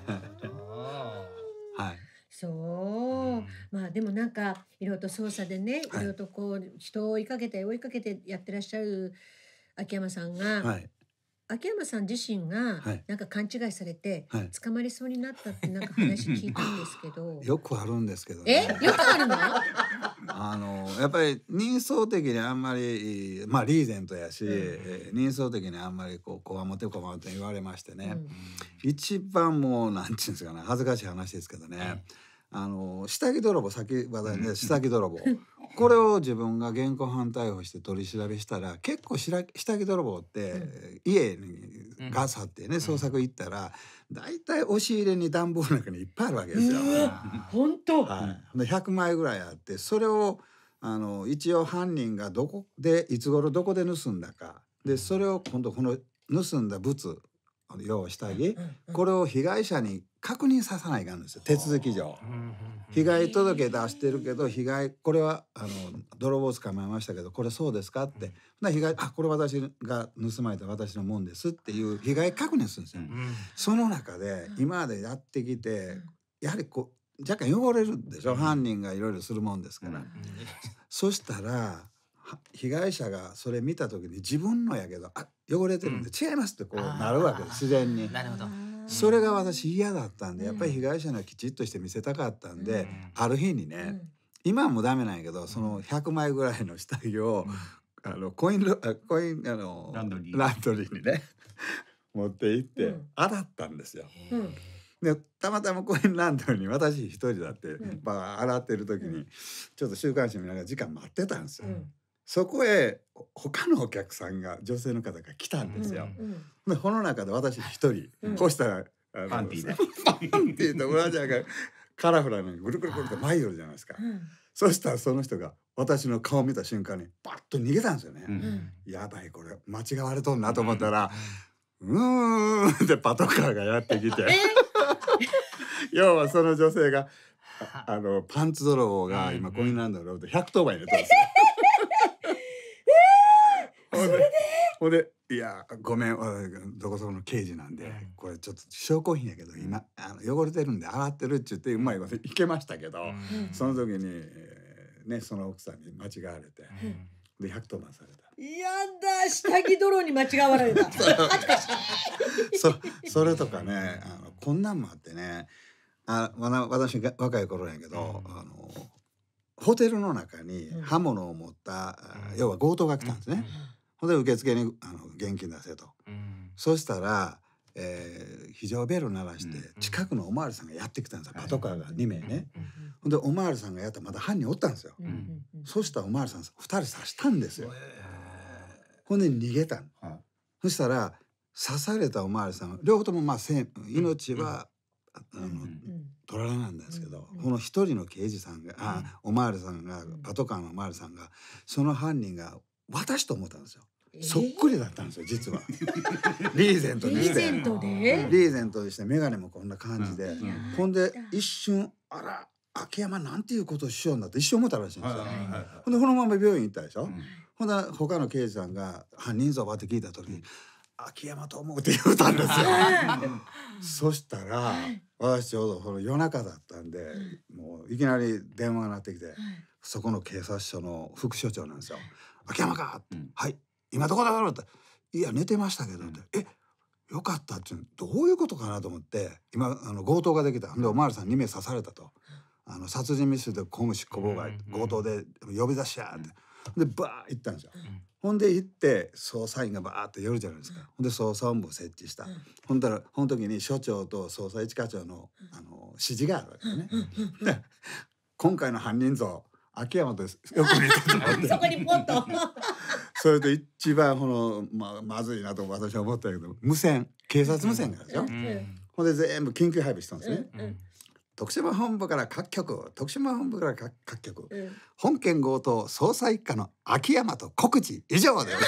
い、そう、うん、まあでもなんかいろいろと捜査でね、い、ろいろとこう人を追いかけて追いかけてやってらっしゃる秋山さんが、はい、秋山さん自身がなんか勘違いされて捕まりそうになったってなんか話聞いたんですけど、[laughs] よくあるんですけど、ね、えよくあるのあのやっぱり人相的にあんまりまあリーゼントやし、うん、人相的にあんまりこうこわもてこわもて言われましてね、うん、一番もうなんていうんですかね恥ずかしい話ですけどね、はいあの下着泥棒先話題ね下着泥棒 [laughs] これを自分が現行犯逮捕して取り調べしたら結構下着泥棒って、家にガサってね、捜索行ったら大体、うん、押し入れに段ボールの中にいっぱいあるわけですよ。本当、はい、で100枚ぐらいあってそれをあの一応犯人がどこでいつ頃どこで盗んだかでそれを今度この盗んだ物要下着、これを被害者に確認させないかんですよ手続き上。被害届出してるけど被害これはあの泥棒捕まえましたけどこれそうですかって、うん、被害あこれ私が盗まれた私のもんですっていう被害確認するんですよ。うん、その中で今までやってきてやはりこう若干汚れるでしょ犯人がいろいろするもんですから。うん、そしたら被害者がそれ見た時に自分のやけどあ汚れてるんで違いますってこうなるわけです自然に。なるほどそれが私嫌だったんでやっぱり被害者にはきちっとして見せたかったんで、ある日にね、今はもうダメなんやけどその100枚ぐらいの下着を、あのコインコインあのランドリーにね [laughs] 持って行って洗ったんですよ。でたまたまコインランドに私一人だって、うん、洗ってる時に、ちょっと週刊誌見ながら時間待ってたんですよ。うんそこへ他のお客さんが女性の方が来たんですよ。でこの中で私一人、こうしたらパンティーでパンティーとブラジャーがカラフルなぐるぐるぐると舞いよるじゃないですか。そしたらその人が私の顔を見た瞬間にパッと逃げたんですよね。やばいこれ間違われとんなと思ったら、うん、ーんってパトカーがやってきて [laughs] 要はその女性があのパンツ泥棒が今コインランドのロード110番入れてるすほんで「いやごめんどこそこの刑事なんで、これちょっと証拠品やけど今あの汚れてるんで洗ってる」っちゅってうまいこといけましたけど、その時に、ね、その奥さんに間違われて。で1番された。やだ下着泥に間違われた。[laughs] そそれとかねあのこんなんもあってねあ私が若い頃やけど、あのホテルの中に刃物を持った、要は強盗が来たんですね。ほんで受付にあの現金出せと、うん、そしたら、えー、非常ベル鳴らして、近くのお巡りさんがやってきたんですよ、パトカーが2名ね、ほんでお巡りさんがやったらまだ犯人おったんですよ、そしたらお巡りさん2人刺したんですよ、えほんで逃げたの、はい、そしたら刺されたお巡りさん両方ともまあ命は、あの、取られなんですけど、この一人の刑事さんが、あおまわりさんがパトカーのおまわりさんがその犯人が私と思ったんですよ。そっくりだったんですよ実はリーゼントにしてリーゼントでリーゼントでして眼鏡もこんな感じで、ほんで一瞬あら秋山なんていうことをしようんだって一生思ったらしいんですよ、ほんでこのまま病院行ったでしょ、うん、ほんで他の刑事さんが犯人像ばって聞いた時に、うん秋山と思うって言ったんですよ。そしたら、私ちょうどこの夜中だったんで、もういきなり電話が鳴ってきて、そこの警察署の副署長なんですよ。秋山か、うん、はい今どこだろうって「いや寝てましたけど」って「うん、えよかった」ってどういうことかなと思って今あの強盗ができたんでお巡りさん2名刺されたと。あの殺人未遂で公務執行妨害、強盗で呼び出しやって、でバー行ったんですよ、ほんで行って捜査員がバーって寄るじゃないですか、ほんで捜査本部を設置した、ほんだらほん時に署長と捜査一課長のあの指示があるわけね、[laughs] 今回の犯人像秋山とよくてそこにポッと [laughs] それと一番この、ままずいなと私は思ったけど無線警察無線なんですよ、うん、ほんで全部緊急配備したんですね、うんうん、徳島本部から各局徳島本部から各各局、うん、本件強盗捜査一課の秋山と告知以上で。[laughs]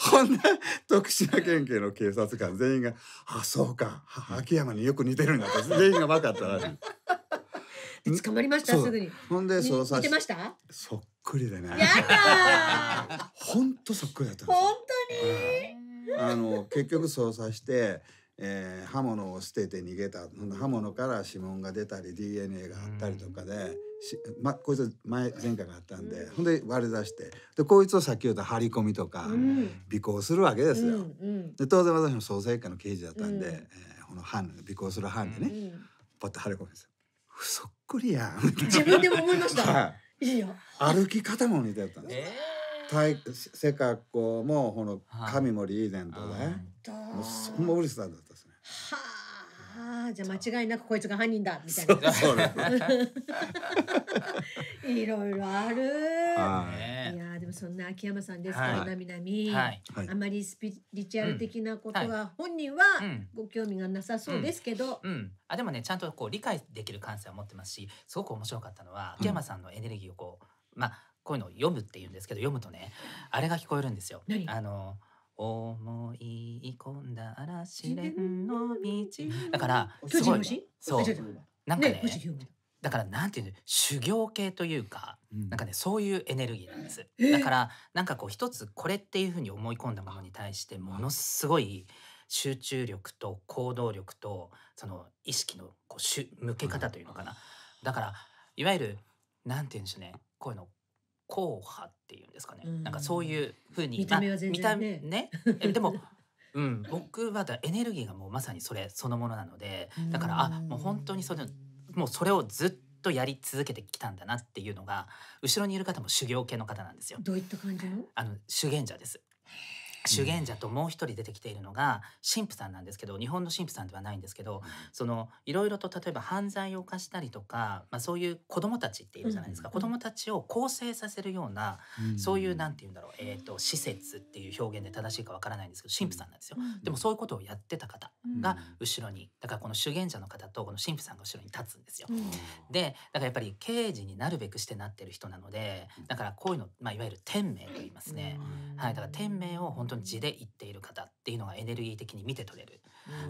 ほんで徳島県警の警察官全員が「あそうか秋山によく似てるんだ」と全員が分かったらしい。で捕まりましたすぐに。ほんでそうさ。てました？そっくりだね。やだ。本 [laughs] 当そっくりだった。本当に。あの結局捜査して。えー、刃物を捨てて逃げた刃物から指紋が出たり DNA があったりとかで、ま、こいつ前前回があったんで、うん、ほんで割り出してでこいつをさっき言った張り込みとか、うん、尾行するわけですよ。うんうん、で当然私も捜査一課の刑事だったんで、うん、えー、この犯尾行する犯でね、うん、パッと張り込みですよ。そっくりや自分でも思いました、はい、いいよ歩き方も似てたんです体背格好もこの神もリーゼントで、もうそんなうるさんだあじゃあ間違いなくこいつが犯人だみたいな。[laughs] いろいろある。い、やでもそんな秋山さんですから、はい、なみなみ、はい、あまりスピリチュアル的なことは本人はご興味がなさそうですけど、うん、うんうん、あでもねちゃんとこう理解できる感性を持ってますしすごく面白かったのは秋山さんのエネルギーをこう、まあこういうのを読むっていうんですけど読むとねあれが聞こえるんですよ。あの思い込んだ嵐連の道だからすごいそうなんかねだからなんていう修行系というか、なんかねそういうエネルギーなんです、だからなんかこう一つこれっていうふうに思い込んだものに対してものすごい集中力と行動力とその意識のこうしゅ向け方というのかな、だからいわゆるなんていうんでしょうねこういうの硬派っていうんですかね、うん、なんかそういうふうに見た目は全然ねねでも [laughs] うん、僕はだエネルギーがもうまさにそれそのものなのでだからあもう本当にそのもうそれをずっとやり続けてきたんだなっていうのが後ろにいる方も修行系の方なんですよ。どういった感じのあの修験者です。修験者ともう一人出てきているのが神父さんなんですけど日本の神父さんではないんですけど、そのいろいろと例えば犯罪を犯したりとか、まあ、そういう子どもたちっていうじゃないですか、うん、子どもたちを更生させるような、うん、そういうなんて言うんだろう、えーと、施設っていう表現で正しいかわからないんですけど神父さんなんですよ、でもそういうことをやってた方が後ろにだからこの修験者の方とこの神父さんが後ろに立つんですよ。でだからやっぱり刑事になるべくしてなってる人なのでだからこういうの、まあ、いわゆる天命と言いますね。はい、だから天命を本当に字で言っている方っていうのがエネルギー的に見て取れる、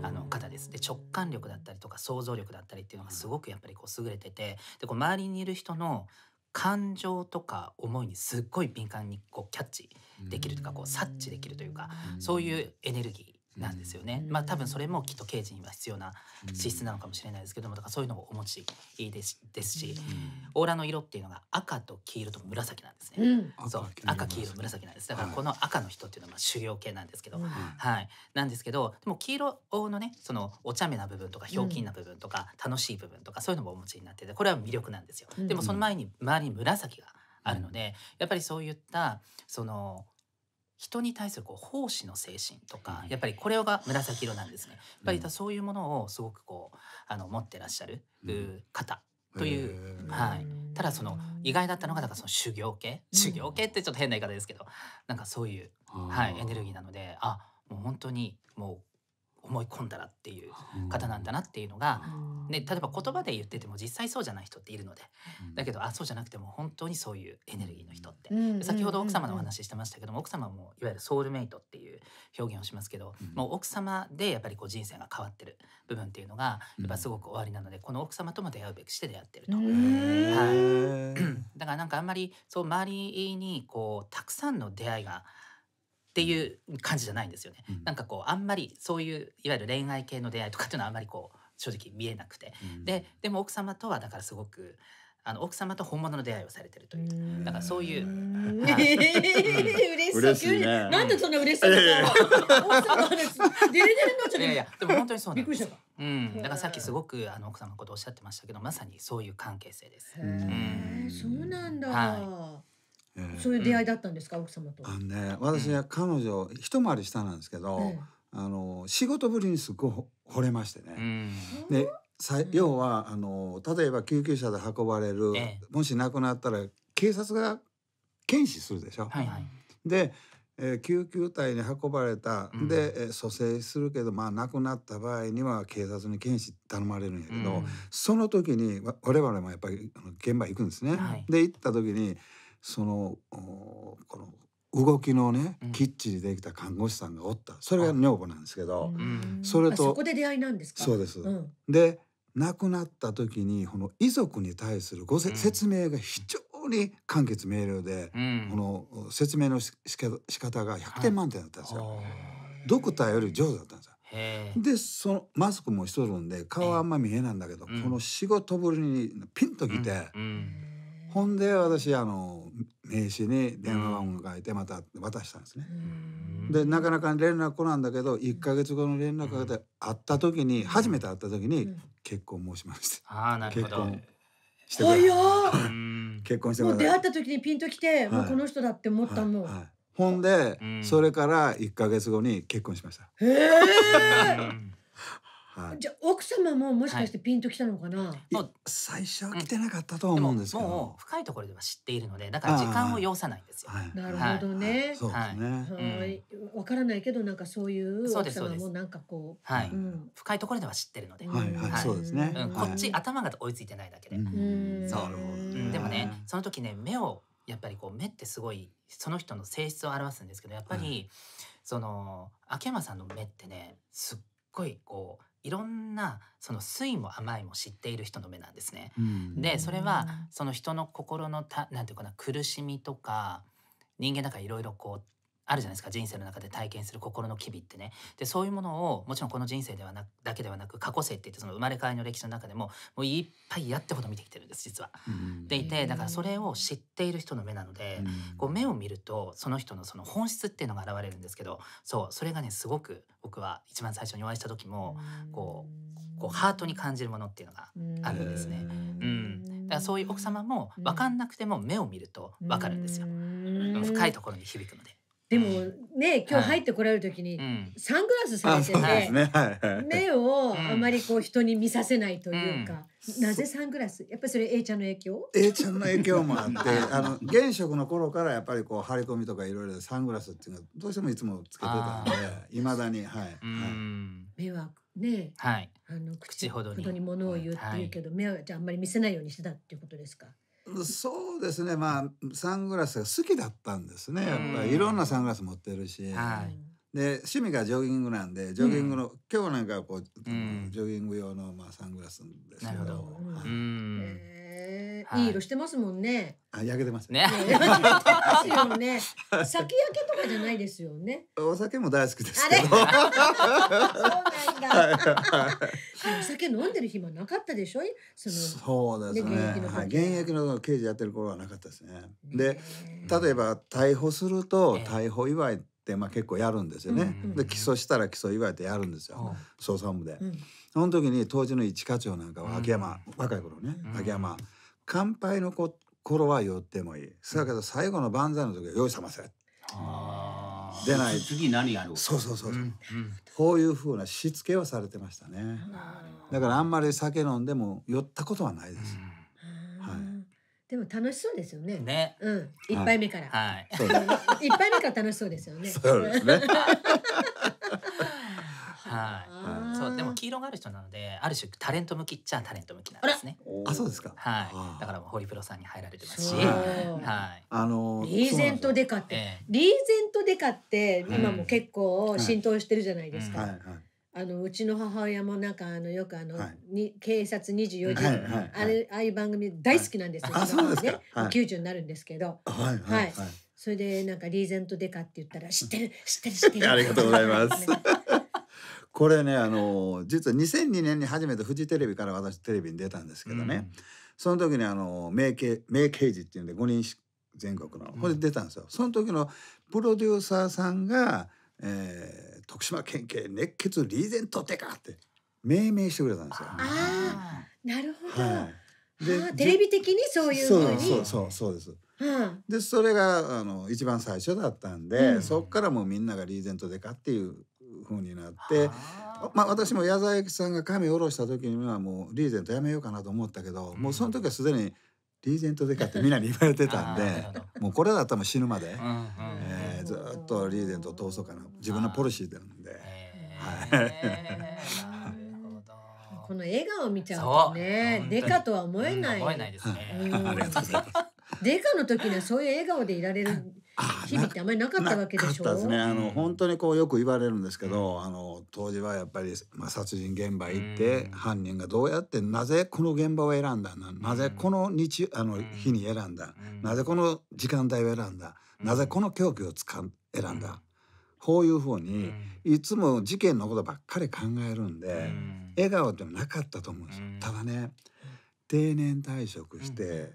あの方です。で直感力だったりとか想像力だったりっていうのがすごくやっぱりこう優れててでこう周りにいる人の感情とか思いにすっごい敏感にこうキャッチできるとかこう察知できるというかそういうエネルギーなんですよね、まあ多分それもきっと刑事には必要な資質なのかもしれないですけどもだからそういうのもお持ちいいですですし、オーラの色っていうのが赤と黄色と紫なんですね、そう赤黄色紫なんですだからこの赤の人っていうのはまあ修行系なんですけど、はいなんですけどでも黄色のねそのお茶目な部分とかひょうきんな部分とか、楽しい部分とかそういうのもお持ちになっててこれは魅力なんですよ、でもその前に周りに紫があるので、やっぱりそういったその人に対するこう奉仕の精神とか、やっぱりこれが紫色なんですね。やっぱりそういうものをすごくこうあの持ってらっしゃる方という、はい。ただその意外だったのがだからその修行系、修行系ってちょっと変な言い方ですけど、なんかそういうはいエネルギーなので、あもう本当にもう思い込んだらっていう方なんだなっていうのが、ね、例えば言葉で言ってても実際そうじゃない人っているので、だけどあそうじゃなくても本当にそういうエネルギーの人って、先ほど奥様のお話ししてましたけども奥様もいわゆるソウルメイトっていう表現をしますけど、もう奥様でやっぱりこう人生が変わってる部分っていうのがやっぱすごくおありなので、この奥様とも出会うべくして出会ってると。[clears throat] だからなんかあんまりそう周りにこうたくさんの出会いがっていう感じじゃないんですよね、うん、なんかこうあんまりそういういわゆる恋愛系の出会いとかっていうのはあんまりこう正直見えなくて、うん、ででも奥様とはだからすごくあの奥様と本物の出会いをされてるというだからそういう、は [laughs] え嬉しい、ね、なんでそんな嬉しいの、奥様です出れてるのじゃいやいやでも本当にそうなんですうん、だからさっきすごくあの奥様のことおっしゃってましたけどまさにそういう関係性です。へうん、そうなんだ、はいそういう出会いだったんですか、うん、奥様と。あのね、私は彼女、一回り下なんですけど、あの仕事ぶりにすごい惚れましてね。でさ要はあの例えば救急車で運ばれる、もし亡くなったら警察が検視するでしょ。はいはい、でえー、救急隊に運ばれた、うん、で、えー、蘇生するけど、まあ、亡くなった場合には警察に検視頼まれるんやけど、うん、その時に我々もやっぱり現場行くんですね。はい、で行った時にそのこの動きのね、きっちりできた看護師さんがおったそれが女房なんですけど、それとそこで出会いなんですかそうです、うん、で亡くなった時にこの遺族に対するごせ、説明が非常に簡潔明瞭で、うん、この説明のし仕方が100点満点だったんですよ。ドクターより上手だったんですよ。でそのマスクもしとるんで顔はあんま見えないんだけど、この仕事ぶりにピンときて。うんほんで私あの名刺に電話番号書いてまた渡したんですね。でなかなか連絡来なんだけど1か月後の連絡が会った時に初めて会った時に結婚申しました。あなるほど結婚してくれ結婚してもう出会った時にピンときて、もうこの人だって思ったの。ほんで、それから1か月後に結婚しました。へえはい、じゃあ奥様ももしかしてピンときたのかな、はい、もう最初は来てなかったと思うんですけど、うん、ももう深いところでは知っているのでだから時間を要さないんですよ、はい、なるほどね、はい、ね、わからないけどなんかそういう奥様もなんかこうはい、うん、深いところでは知ってるので、はいこっち頭が追いついてないだけで、うんそう、ね、でもねその時ね目をやっぱりこう目ってすごいその人の性質を表すんですけどやっぱり、その秋山さんの目ってねすっごいこういろんなその酸いも甘いも知っている人の目なんですね。でそれはその人の心のたなんていうかな苦しみとか人間だからいろいろこうあるじゃないですか人生の中で体験する心の機微ってねでそういうものをもちろんこの人生ではなだけではなく過去世っていってその生まれ変わりの歴史の中でももういっぱいやってほど見てきてるんです実は。でいてだからそれを知っている人の目なので、こう目を見るとその人のその本質っていうのが現れるんですけどそうそれがねすごく僕は一番最初にお会いした時もこうこうハートに感じるものっていうのがあるんですね。うん、うんだからそういう奥様も分かんなくても目を見ると分かるんですよ。深いところに響くので。でもね、今日入ってこられる時に、サングラスされてて、目をあまりこう人に見させないというか、なぜサングラスやっぱりそれ A ちゃんの影響 ?A ちゃんの影響もあって [laughs] あの現職の頃からやっぱりこう張り込みとかいろいろサングラスっていうのはどうしてもいつもつけてたんでいまだにはい。迷惑ね、はい、あの口ほどに物を言うっていうけど、目はじゃあんまり見せないようにしてたっていうことですかそうですねまあサングラスが好きだったんですねやっぱりいろんなサングラス持ってるし、はい、で趣味がジョギングなんでジョギングの、うん、今日なんかこう、うん、ジョギング用の、まあ、サングラスですけど。なるほど、うんへえ、はい、いい色してますもんね。あ、焼けてますね。ね焼ますよね。[laughs] 先焼けとかじゃないですよね。お酒も大好きですけど。[laughs] そうなんだ。お酒飲んでる暇なかったでしょそそうですね。はい、現役の刑事やってる頃はなかったですね。で、例えば逮捕すると、逮捕祝いって、まあ、結構やるんですよね。で、起訴したら起訴祝いってやるんですよ。捜査本部で。その時に当時の一課長なんかは秋山、若い頃ね、秋山。乾杯のこ頃は酔ってもいい。そやけど最後の万歳の時は酔い覚ませ。あ出ない次何やろうそうそうそう、うんうん、こういうふうなしつけはされてましたねだからあんまり酒飲んでも酔ったことはないです、うん、はい、でも楽しそうですよねね、うん、一杯目から、はい、はい、一杯目から楽しそうですよねそうですね [laughs] はいそうでも黄色がある人なのである種タレント向きっちゃタレント向きなんですねあそうですかはいだからホリプロさんに入られてますしはいあのリーゼントデカって、えー、リーゼントデカって今も結構浸透してるじゃないですか、はいはいあのうちの母親もなんかあのよくあの、に警察24時、あれああいう番組大好きなんですよ。ね、90になるんですけど。はいそれでなんかリーゼントデカって言ったら知ってる知ってる知ってる。ありがとうございます。これねあの実は2002年に初めてフジテレビから私テレビに出たんですけどね、うん、その時にあの名刑名刑事っていうんで5人全国のこれ出たんですよ。その時のプロデューサーさんが、えー、徳島県警熱血リーゼントデかって命名してくれたんですよ。あなるほど、はい、でテレビ的にそういうふうにそうそうそうです。うん、でそれがあの一番最初だったんで、うん、そこからもうみんながリーゼントでかっていうふうになって。まあ、私も矢沢永吉さんが髪を下ろした時にはもうリーゼントやめようかなと思ったけど、うん、もうその時はすでにリーゼントでかってみんなに言われてたんでもうこれだったら死ぬまで、うんえー、ずっとリーゼントを通そうかな自分のポリシーなんで。はいこの笑顔見ちゃうとね、デカとは思えない。うん、思えないですね。[laughs] デカの時にはそういう笑顔でいられる。日々ってあんまりなかったわけでしょ。なですね。あの、本当にこうよく言われるんですけど、うん、あの当時はやっぱりまあ殺人現場行って、うん、犯人がどうやってなぜこの現場を選んだなぜこの日あの日に選んだ、なぜこの時間帯を選んだ、なぜこの凶器をつかん選んだ。こういうふうに、いつも事件のことばっかり考えるんで、笑顔ってなかったと思うんですよ。ただね定年退職して、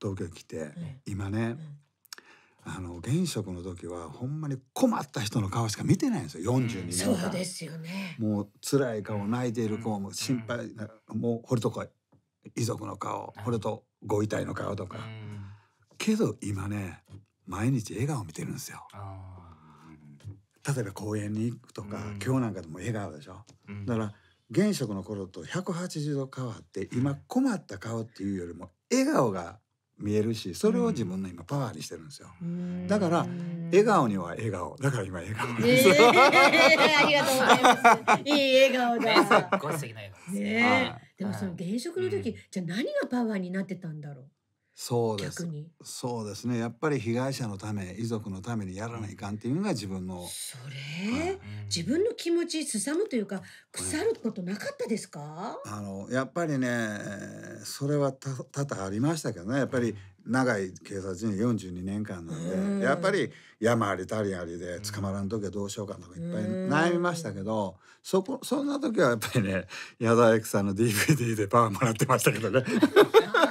東京に来て、今ね、あの現職の時はほんまに困った人の顔しか見てないんですよ42年間、そうですよねもう辛い顔泣いている子も心配、もうこれとこ遺族の顔これとご遺体の顔とか、けど今ね毎日笑顔見てるんですよ例えば公園に行くとか、今日なんかでも笑顔でしょ、だから現職の頃と180度変わって今困った顔っていうよりも笑顔が見えるしそれを自分の今パワーにしてるんですよ、うん、だから笑顔には笑顔だから今笑顔です、えー、ありがとうございます [laughs] いい笑顔だ、ね、でもその現職の時、うん、じゃあ何がパワーになってたんだろうそうですそうですねやっぱり被害者のため遺族のためにやらないかんっていうのが自分のそれ、自分の気持ちすさむというか腐ることなかったですか、あのやっぱりねそれは多々ありましたけどねやっぱり長い警察に42年間なんで、ん、やっぱり山あり谷ありで捕まらん時はどうしようかとかいっぱい悩みましたけど、そこそんな時はやっぱりね矢田エクさんの DVD でパワーもらってましたけどね。[laughs]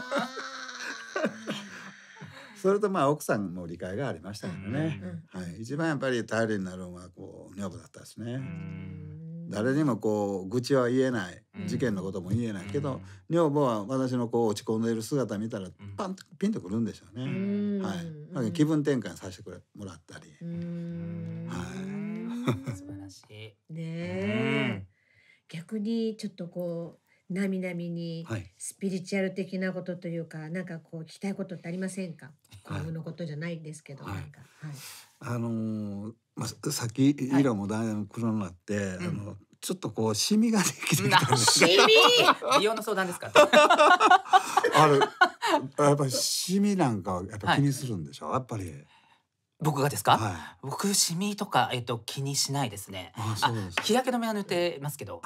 それとまあ奥さんも理解がありましたけどね、はい、一番やっぱり頼りになるのはこう女房だったですね。誰にもこう愚痴は言えない事件のことも言えないけど、女房は私のこう落ち込んでいる姿見たらパンとピンとくるんでしょうね、はいまあ、気分転換させてくれもらったり、はい、[laughs] 素晴らしいね逆にちょっとこうなみなみにスピリチュアル的なことというか、はい、なんかこう聞きたいことってありませんか幸運、はい、のことじゃないですけど、はい、なんか、はい、あのー、まあ、さっきイラもだいぶ黒になって、あのちょっとこうシミができてきたんですシミ美容の相談ですか [laughs] あるやっぱりシミなんかやっぱ気にするんでしょ、はい、やっぱり僕がですか、はい、僕シミとかえっと気にしないですねあ日焼け止めは塗ってますけど、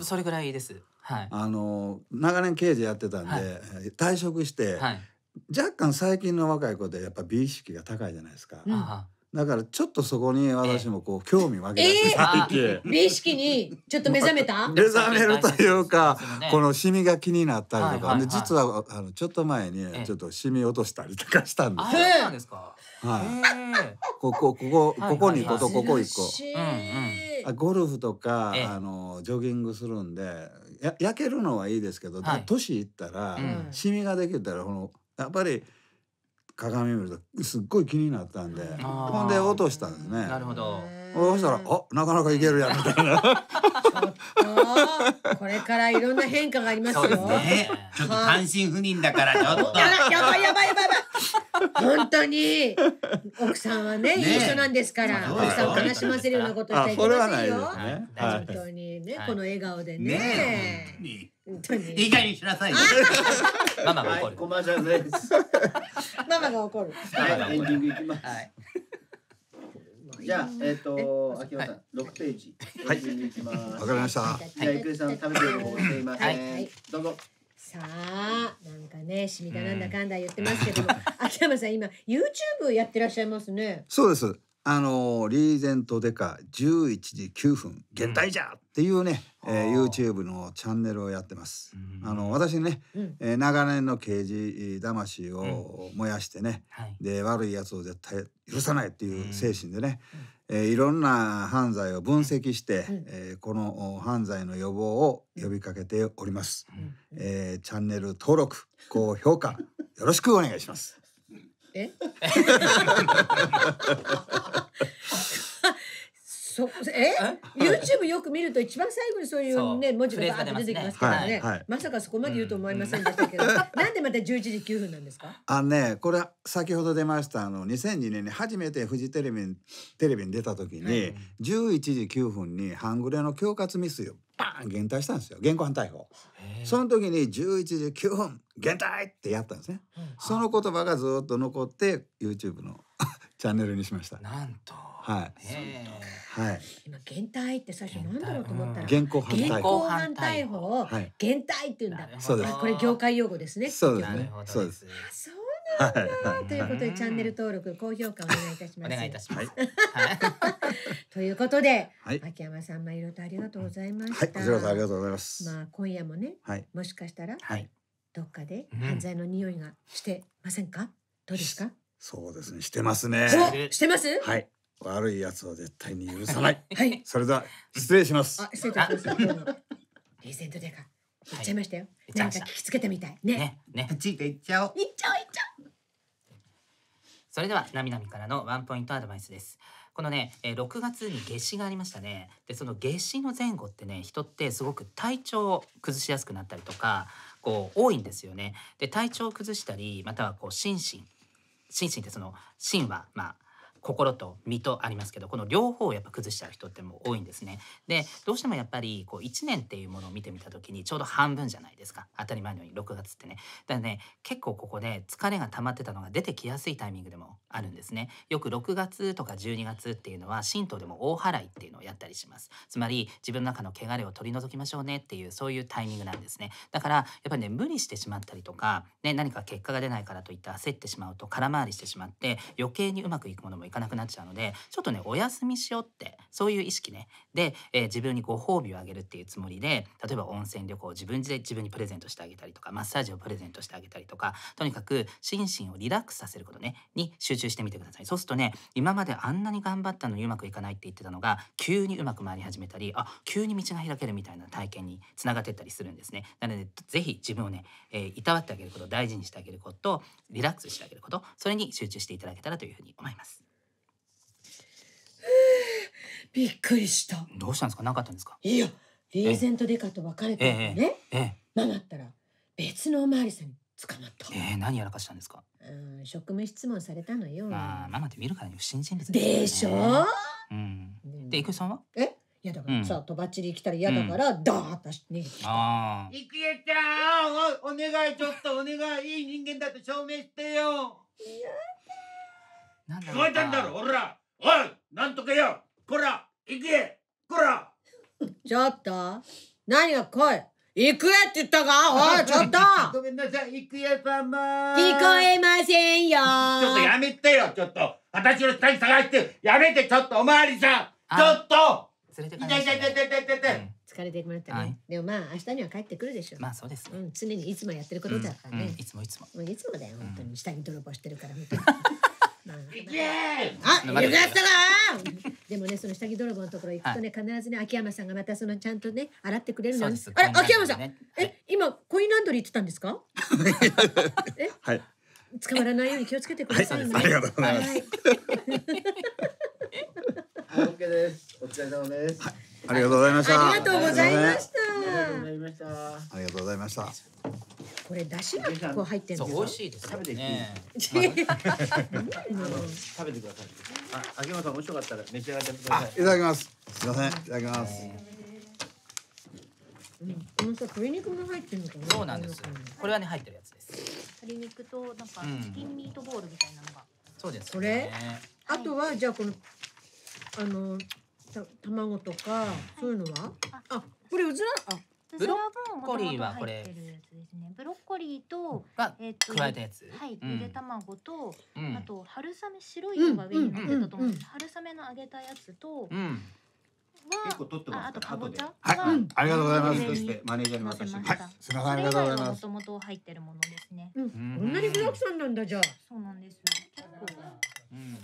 それぐらいですはいあの長年刑事やってたんで、はい、退職して、はい、若干最近の若い子でやっぱ美意識が高いじゃないですか、うんだからちょっとそこに私もこう興味湧き出してえー、美意識にちょっと目覚めた [laughs] 目覚めるというか、ね、このシミが気になったりとか、はいはいはい、で実はあのちょっと前にちょっとシミ落としたりとかしたんですよ、えー、はい。ここ、ここ、ここにことここ一個。あゴルフとか、あのジョギングするんでや焼けるのはいいですけど、年いったら、シミができたらこのやっぱり鏡見るとすっごい気になったんでほんで落としたんですね。なるほどそしたら「あなかなかいけるやん」みたいな。これからいろんな変化がありますよ。ね、ちょっと単身赴任だからちょっと。やばいやばいやばい。[laughs] 本当に奥さんはねいい人なんですから、奥さんを悲しませるようなことしちゃいけませんよ。本当にね、この笑顔でね。本当にいい加減しなさ [laughs] い。ママが怒る。コマーシャママが怒る。はい、エンディングいきます。じゃあ、えっ、と、秋山さん、六、ページ。はい。わかりました。じゃあ、郁恵さん、食べてるのもしていません。どうぞ。さあなんかねしみだなんだかんだ言ってますけども、[laughs] 秋山さん今 YouTube やってらっしゃいますねそうですあのリーゼントデカ11時9分現代じゃ、っていうね、えー、YouTube のチャンネルをやってます。あの私ね、うん、えー、長年の刑事魂を燃やしてね、うんはい、で悪いやつを絶対許さないっていう精神でね、うん、えー、いろんな犯罪を分析して、うん、えー、この犯罪の予防を呼びかけております。うん、えチャンネル登録、高評価 [laughs] よろしくお願いします。え？[laughs] [laughs] そえ YouTube よく見ると一番最後にそういうね文字がバーッと出てきますからね、はいはい、まさかそこまで言うと思いませんでしたけど、うん、なんでまた11時9分なんですかあねこれ先ほど出ましたあの2002年に初めてフジテレビテレビに出た時に、うん、11時9分に半グレの恐喝未遂をバーン減退したんですよ現行犯逮捕その時に11時9分減退ってやったんですね、うん、その言葉がずっと残って YouTube の [laughs] チャンネルにしましたなんとはい。はい。今減退って最初なんだろうと思ったら現行犯逮捕。犯逮捕を減退って言うんだ。そうです。これ業界用語ですね。そうですね。そうです。あ、そう。はい、ということでチャンネル登録高評価お願いいたします。お願いいたします。[laughs] ということで、秋山さんまあ、いろいろとありがとうございました。ありがとうございます。まあ今夜もね、もしかしたら、どっかで犯罪の匂いがしてませんか。どうですか。そうですね、してますね。してます。はい。悪い奴は絶対に許さない。[laughs] はい。それでは失礼します。あ、失礼します。リセントデカ。言っちゃいましたよ。なんか聞きつけてみたい。ね。ね。ね。プチっっちゃおう。言っちゃおう、言っちゃおう。それでは、なみなみからのワンポイントアドバイスです。このね、え六月に夏至がありましたね。で、その夏至の前後ってね、人ってすごく体調を崩しやすくなったりとか、こう多いんですよね。で、体調を崩したり、またはこう心身、心身ってその心はまあ心と身とありますけどこの両方をやっぱ崩しちゃう人っても多いんですね。でどうしてもやっぱりこう1年っていうものを見てみた時にちょうど半分じゃないですか当たり前のように6月ってね。だからね結構ここで疲れが溜まってたのが出てきやすいタイミングでもあるんですね。よく6月とか12月っていうのは神道でも大払いっていうのをやったりします。つまり自分の中の汚れを取り除きましょうねっていうそういうタイミングなんですね。だからやっぱりね無理してしまったりとか、ね、何か結果が出ないからといって焦ってしまうと空回りしてしまって余計にうまくいくものもいかかなくなっちゃうのでちょっとねお休みしようってそういう意識ねで、えー、自分にご褒美をあげるっていうつもりで例えば温泉旅行を自分で自分にプレゼントしてあげたりとかマッサージをプレゼントしてあげたりとかとにかく心身をリラックスさせることねに集中してみてくださいそうするとね今まであんなに頑張ったのにうまくいかないって言ってたのが急にうまく回り始めたりあ急に道が開けるみたいな体験につながってったりするんですねなので是非自分をね、えー、いたわってあげること大事にしてあげることリラックスしてあげることそれに集中していただけたらというふうに思います。びっくりした。どうしたんですか。なかったんですか。いや、リーゼントデカと別れてね。えええママったら別のおまわりさんに捕まった。ええ、何やらかしたんですか。うん、職務質問されたのよ。まあ、ママって見るからに不審人物で、ね、でしょ。うん。で、郁さんは？え？いやだからさ、とばっちり来たら嫌だから、うん、ダーッと逃げてきた。郁恵ちゃんお、お願いちょっとお願いいい人間だと証明してよ。いやだ。なんだ。聞こえたんだろ、おら。おい、なんとかよ。行けこらちょっと何が来い行くやって言ったかおい、[laughs] ちょっとごめんなさい、行くやさま聞こえませんよちょっとやめてよ、ちょっと私の下に探してやめて、ちょっとおまわりさんちょっと連れて帰りましたね、うん、疲れてきましたね、はい、でもまあ明日には帰ってくるでしょうまあそうです、うん、常にいつもやってることだからね、うんうん、いつもいつもいつもだよ、本当に下に泥棒してるから本当に行けあ、よかったな [laughs] でもね、その下着泥棒のところ行くとね、必ずね、秋山さんがまたそのちゃんとね、洗ってくれるのに。あれ、秋山さん、え、今、コインランドリー行ってたんですか [laughs] え、はい。捕まらないように気をつけてください、ありがとうございます。オッケーです。お疲れ様です、ありがとうございました。ありがとうございました。ありがとうございました。これだしが結構入ってるんですよ。美味しいです、食べていい。[laughs] 食べてください。あ、秋山さん面白かったら召し上がってください。いただきます。すみません。いただきます。うん、このさ鶏肉も入ってるのかな。そうなんです。これはね入ってるやつです。鶏肉となんかチキンミートボールみたいなのが。そうです、それ。あとはじゃあこのあのた卵とか、そういうのは。あ、これうずらあ。ブロッコリーはこれブロッコリーとがえっと加えたやつはいゆで卵と、あと春雨白いのが上に乗ってたと思うんです、春雨の揚げたやつと、うん結構取ってますあとかぼちゃはい、ありがとうございますそしてマネージャーの私はいすみませんありがとうございますと元入ってるものですねうん、こんなに具沢山なんだじゃそうなんです結構うん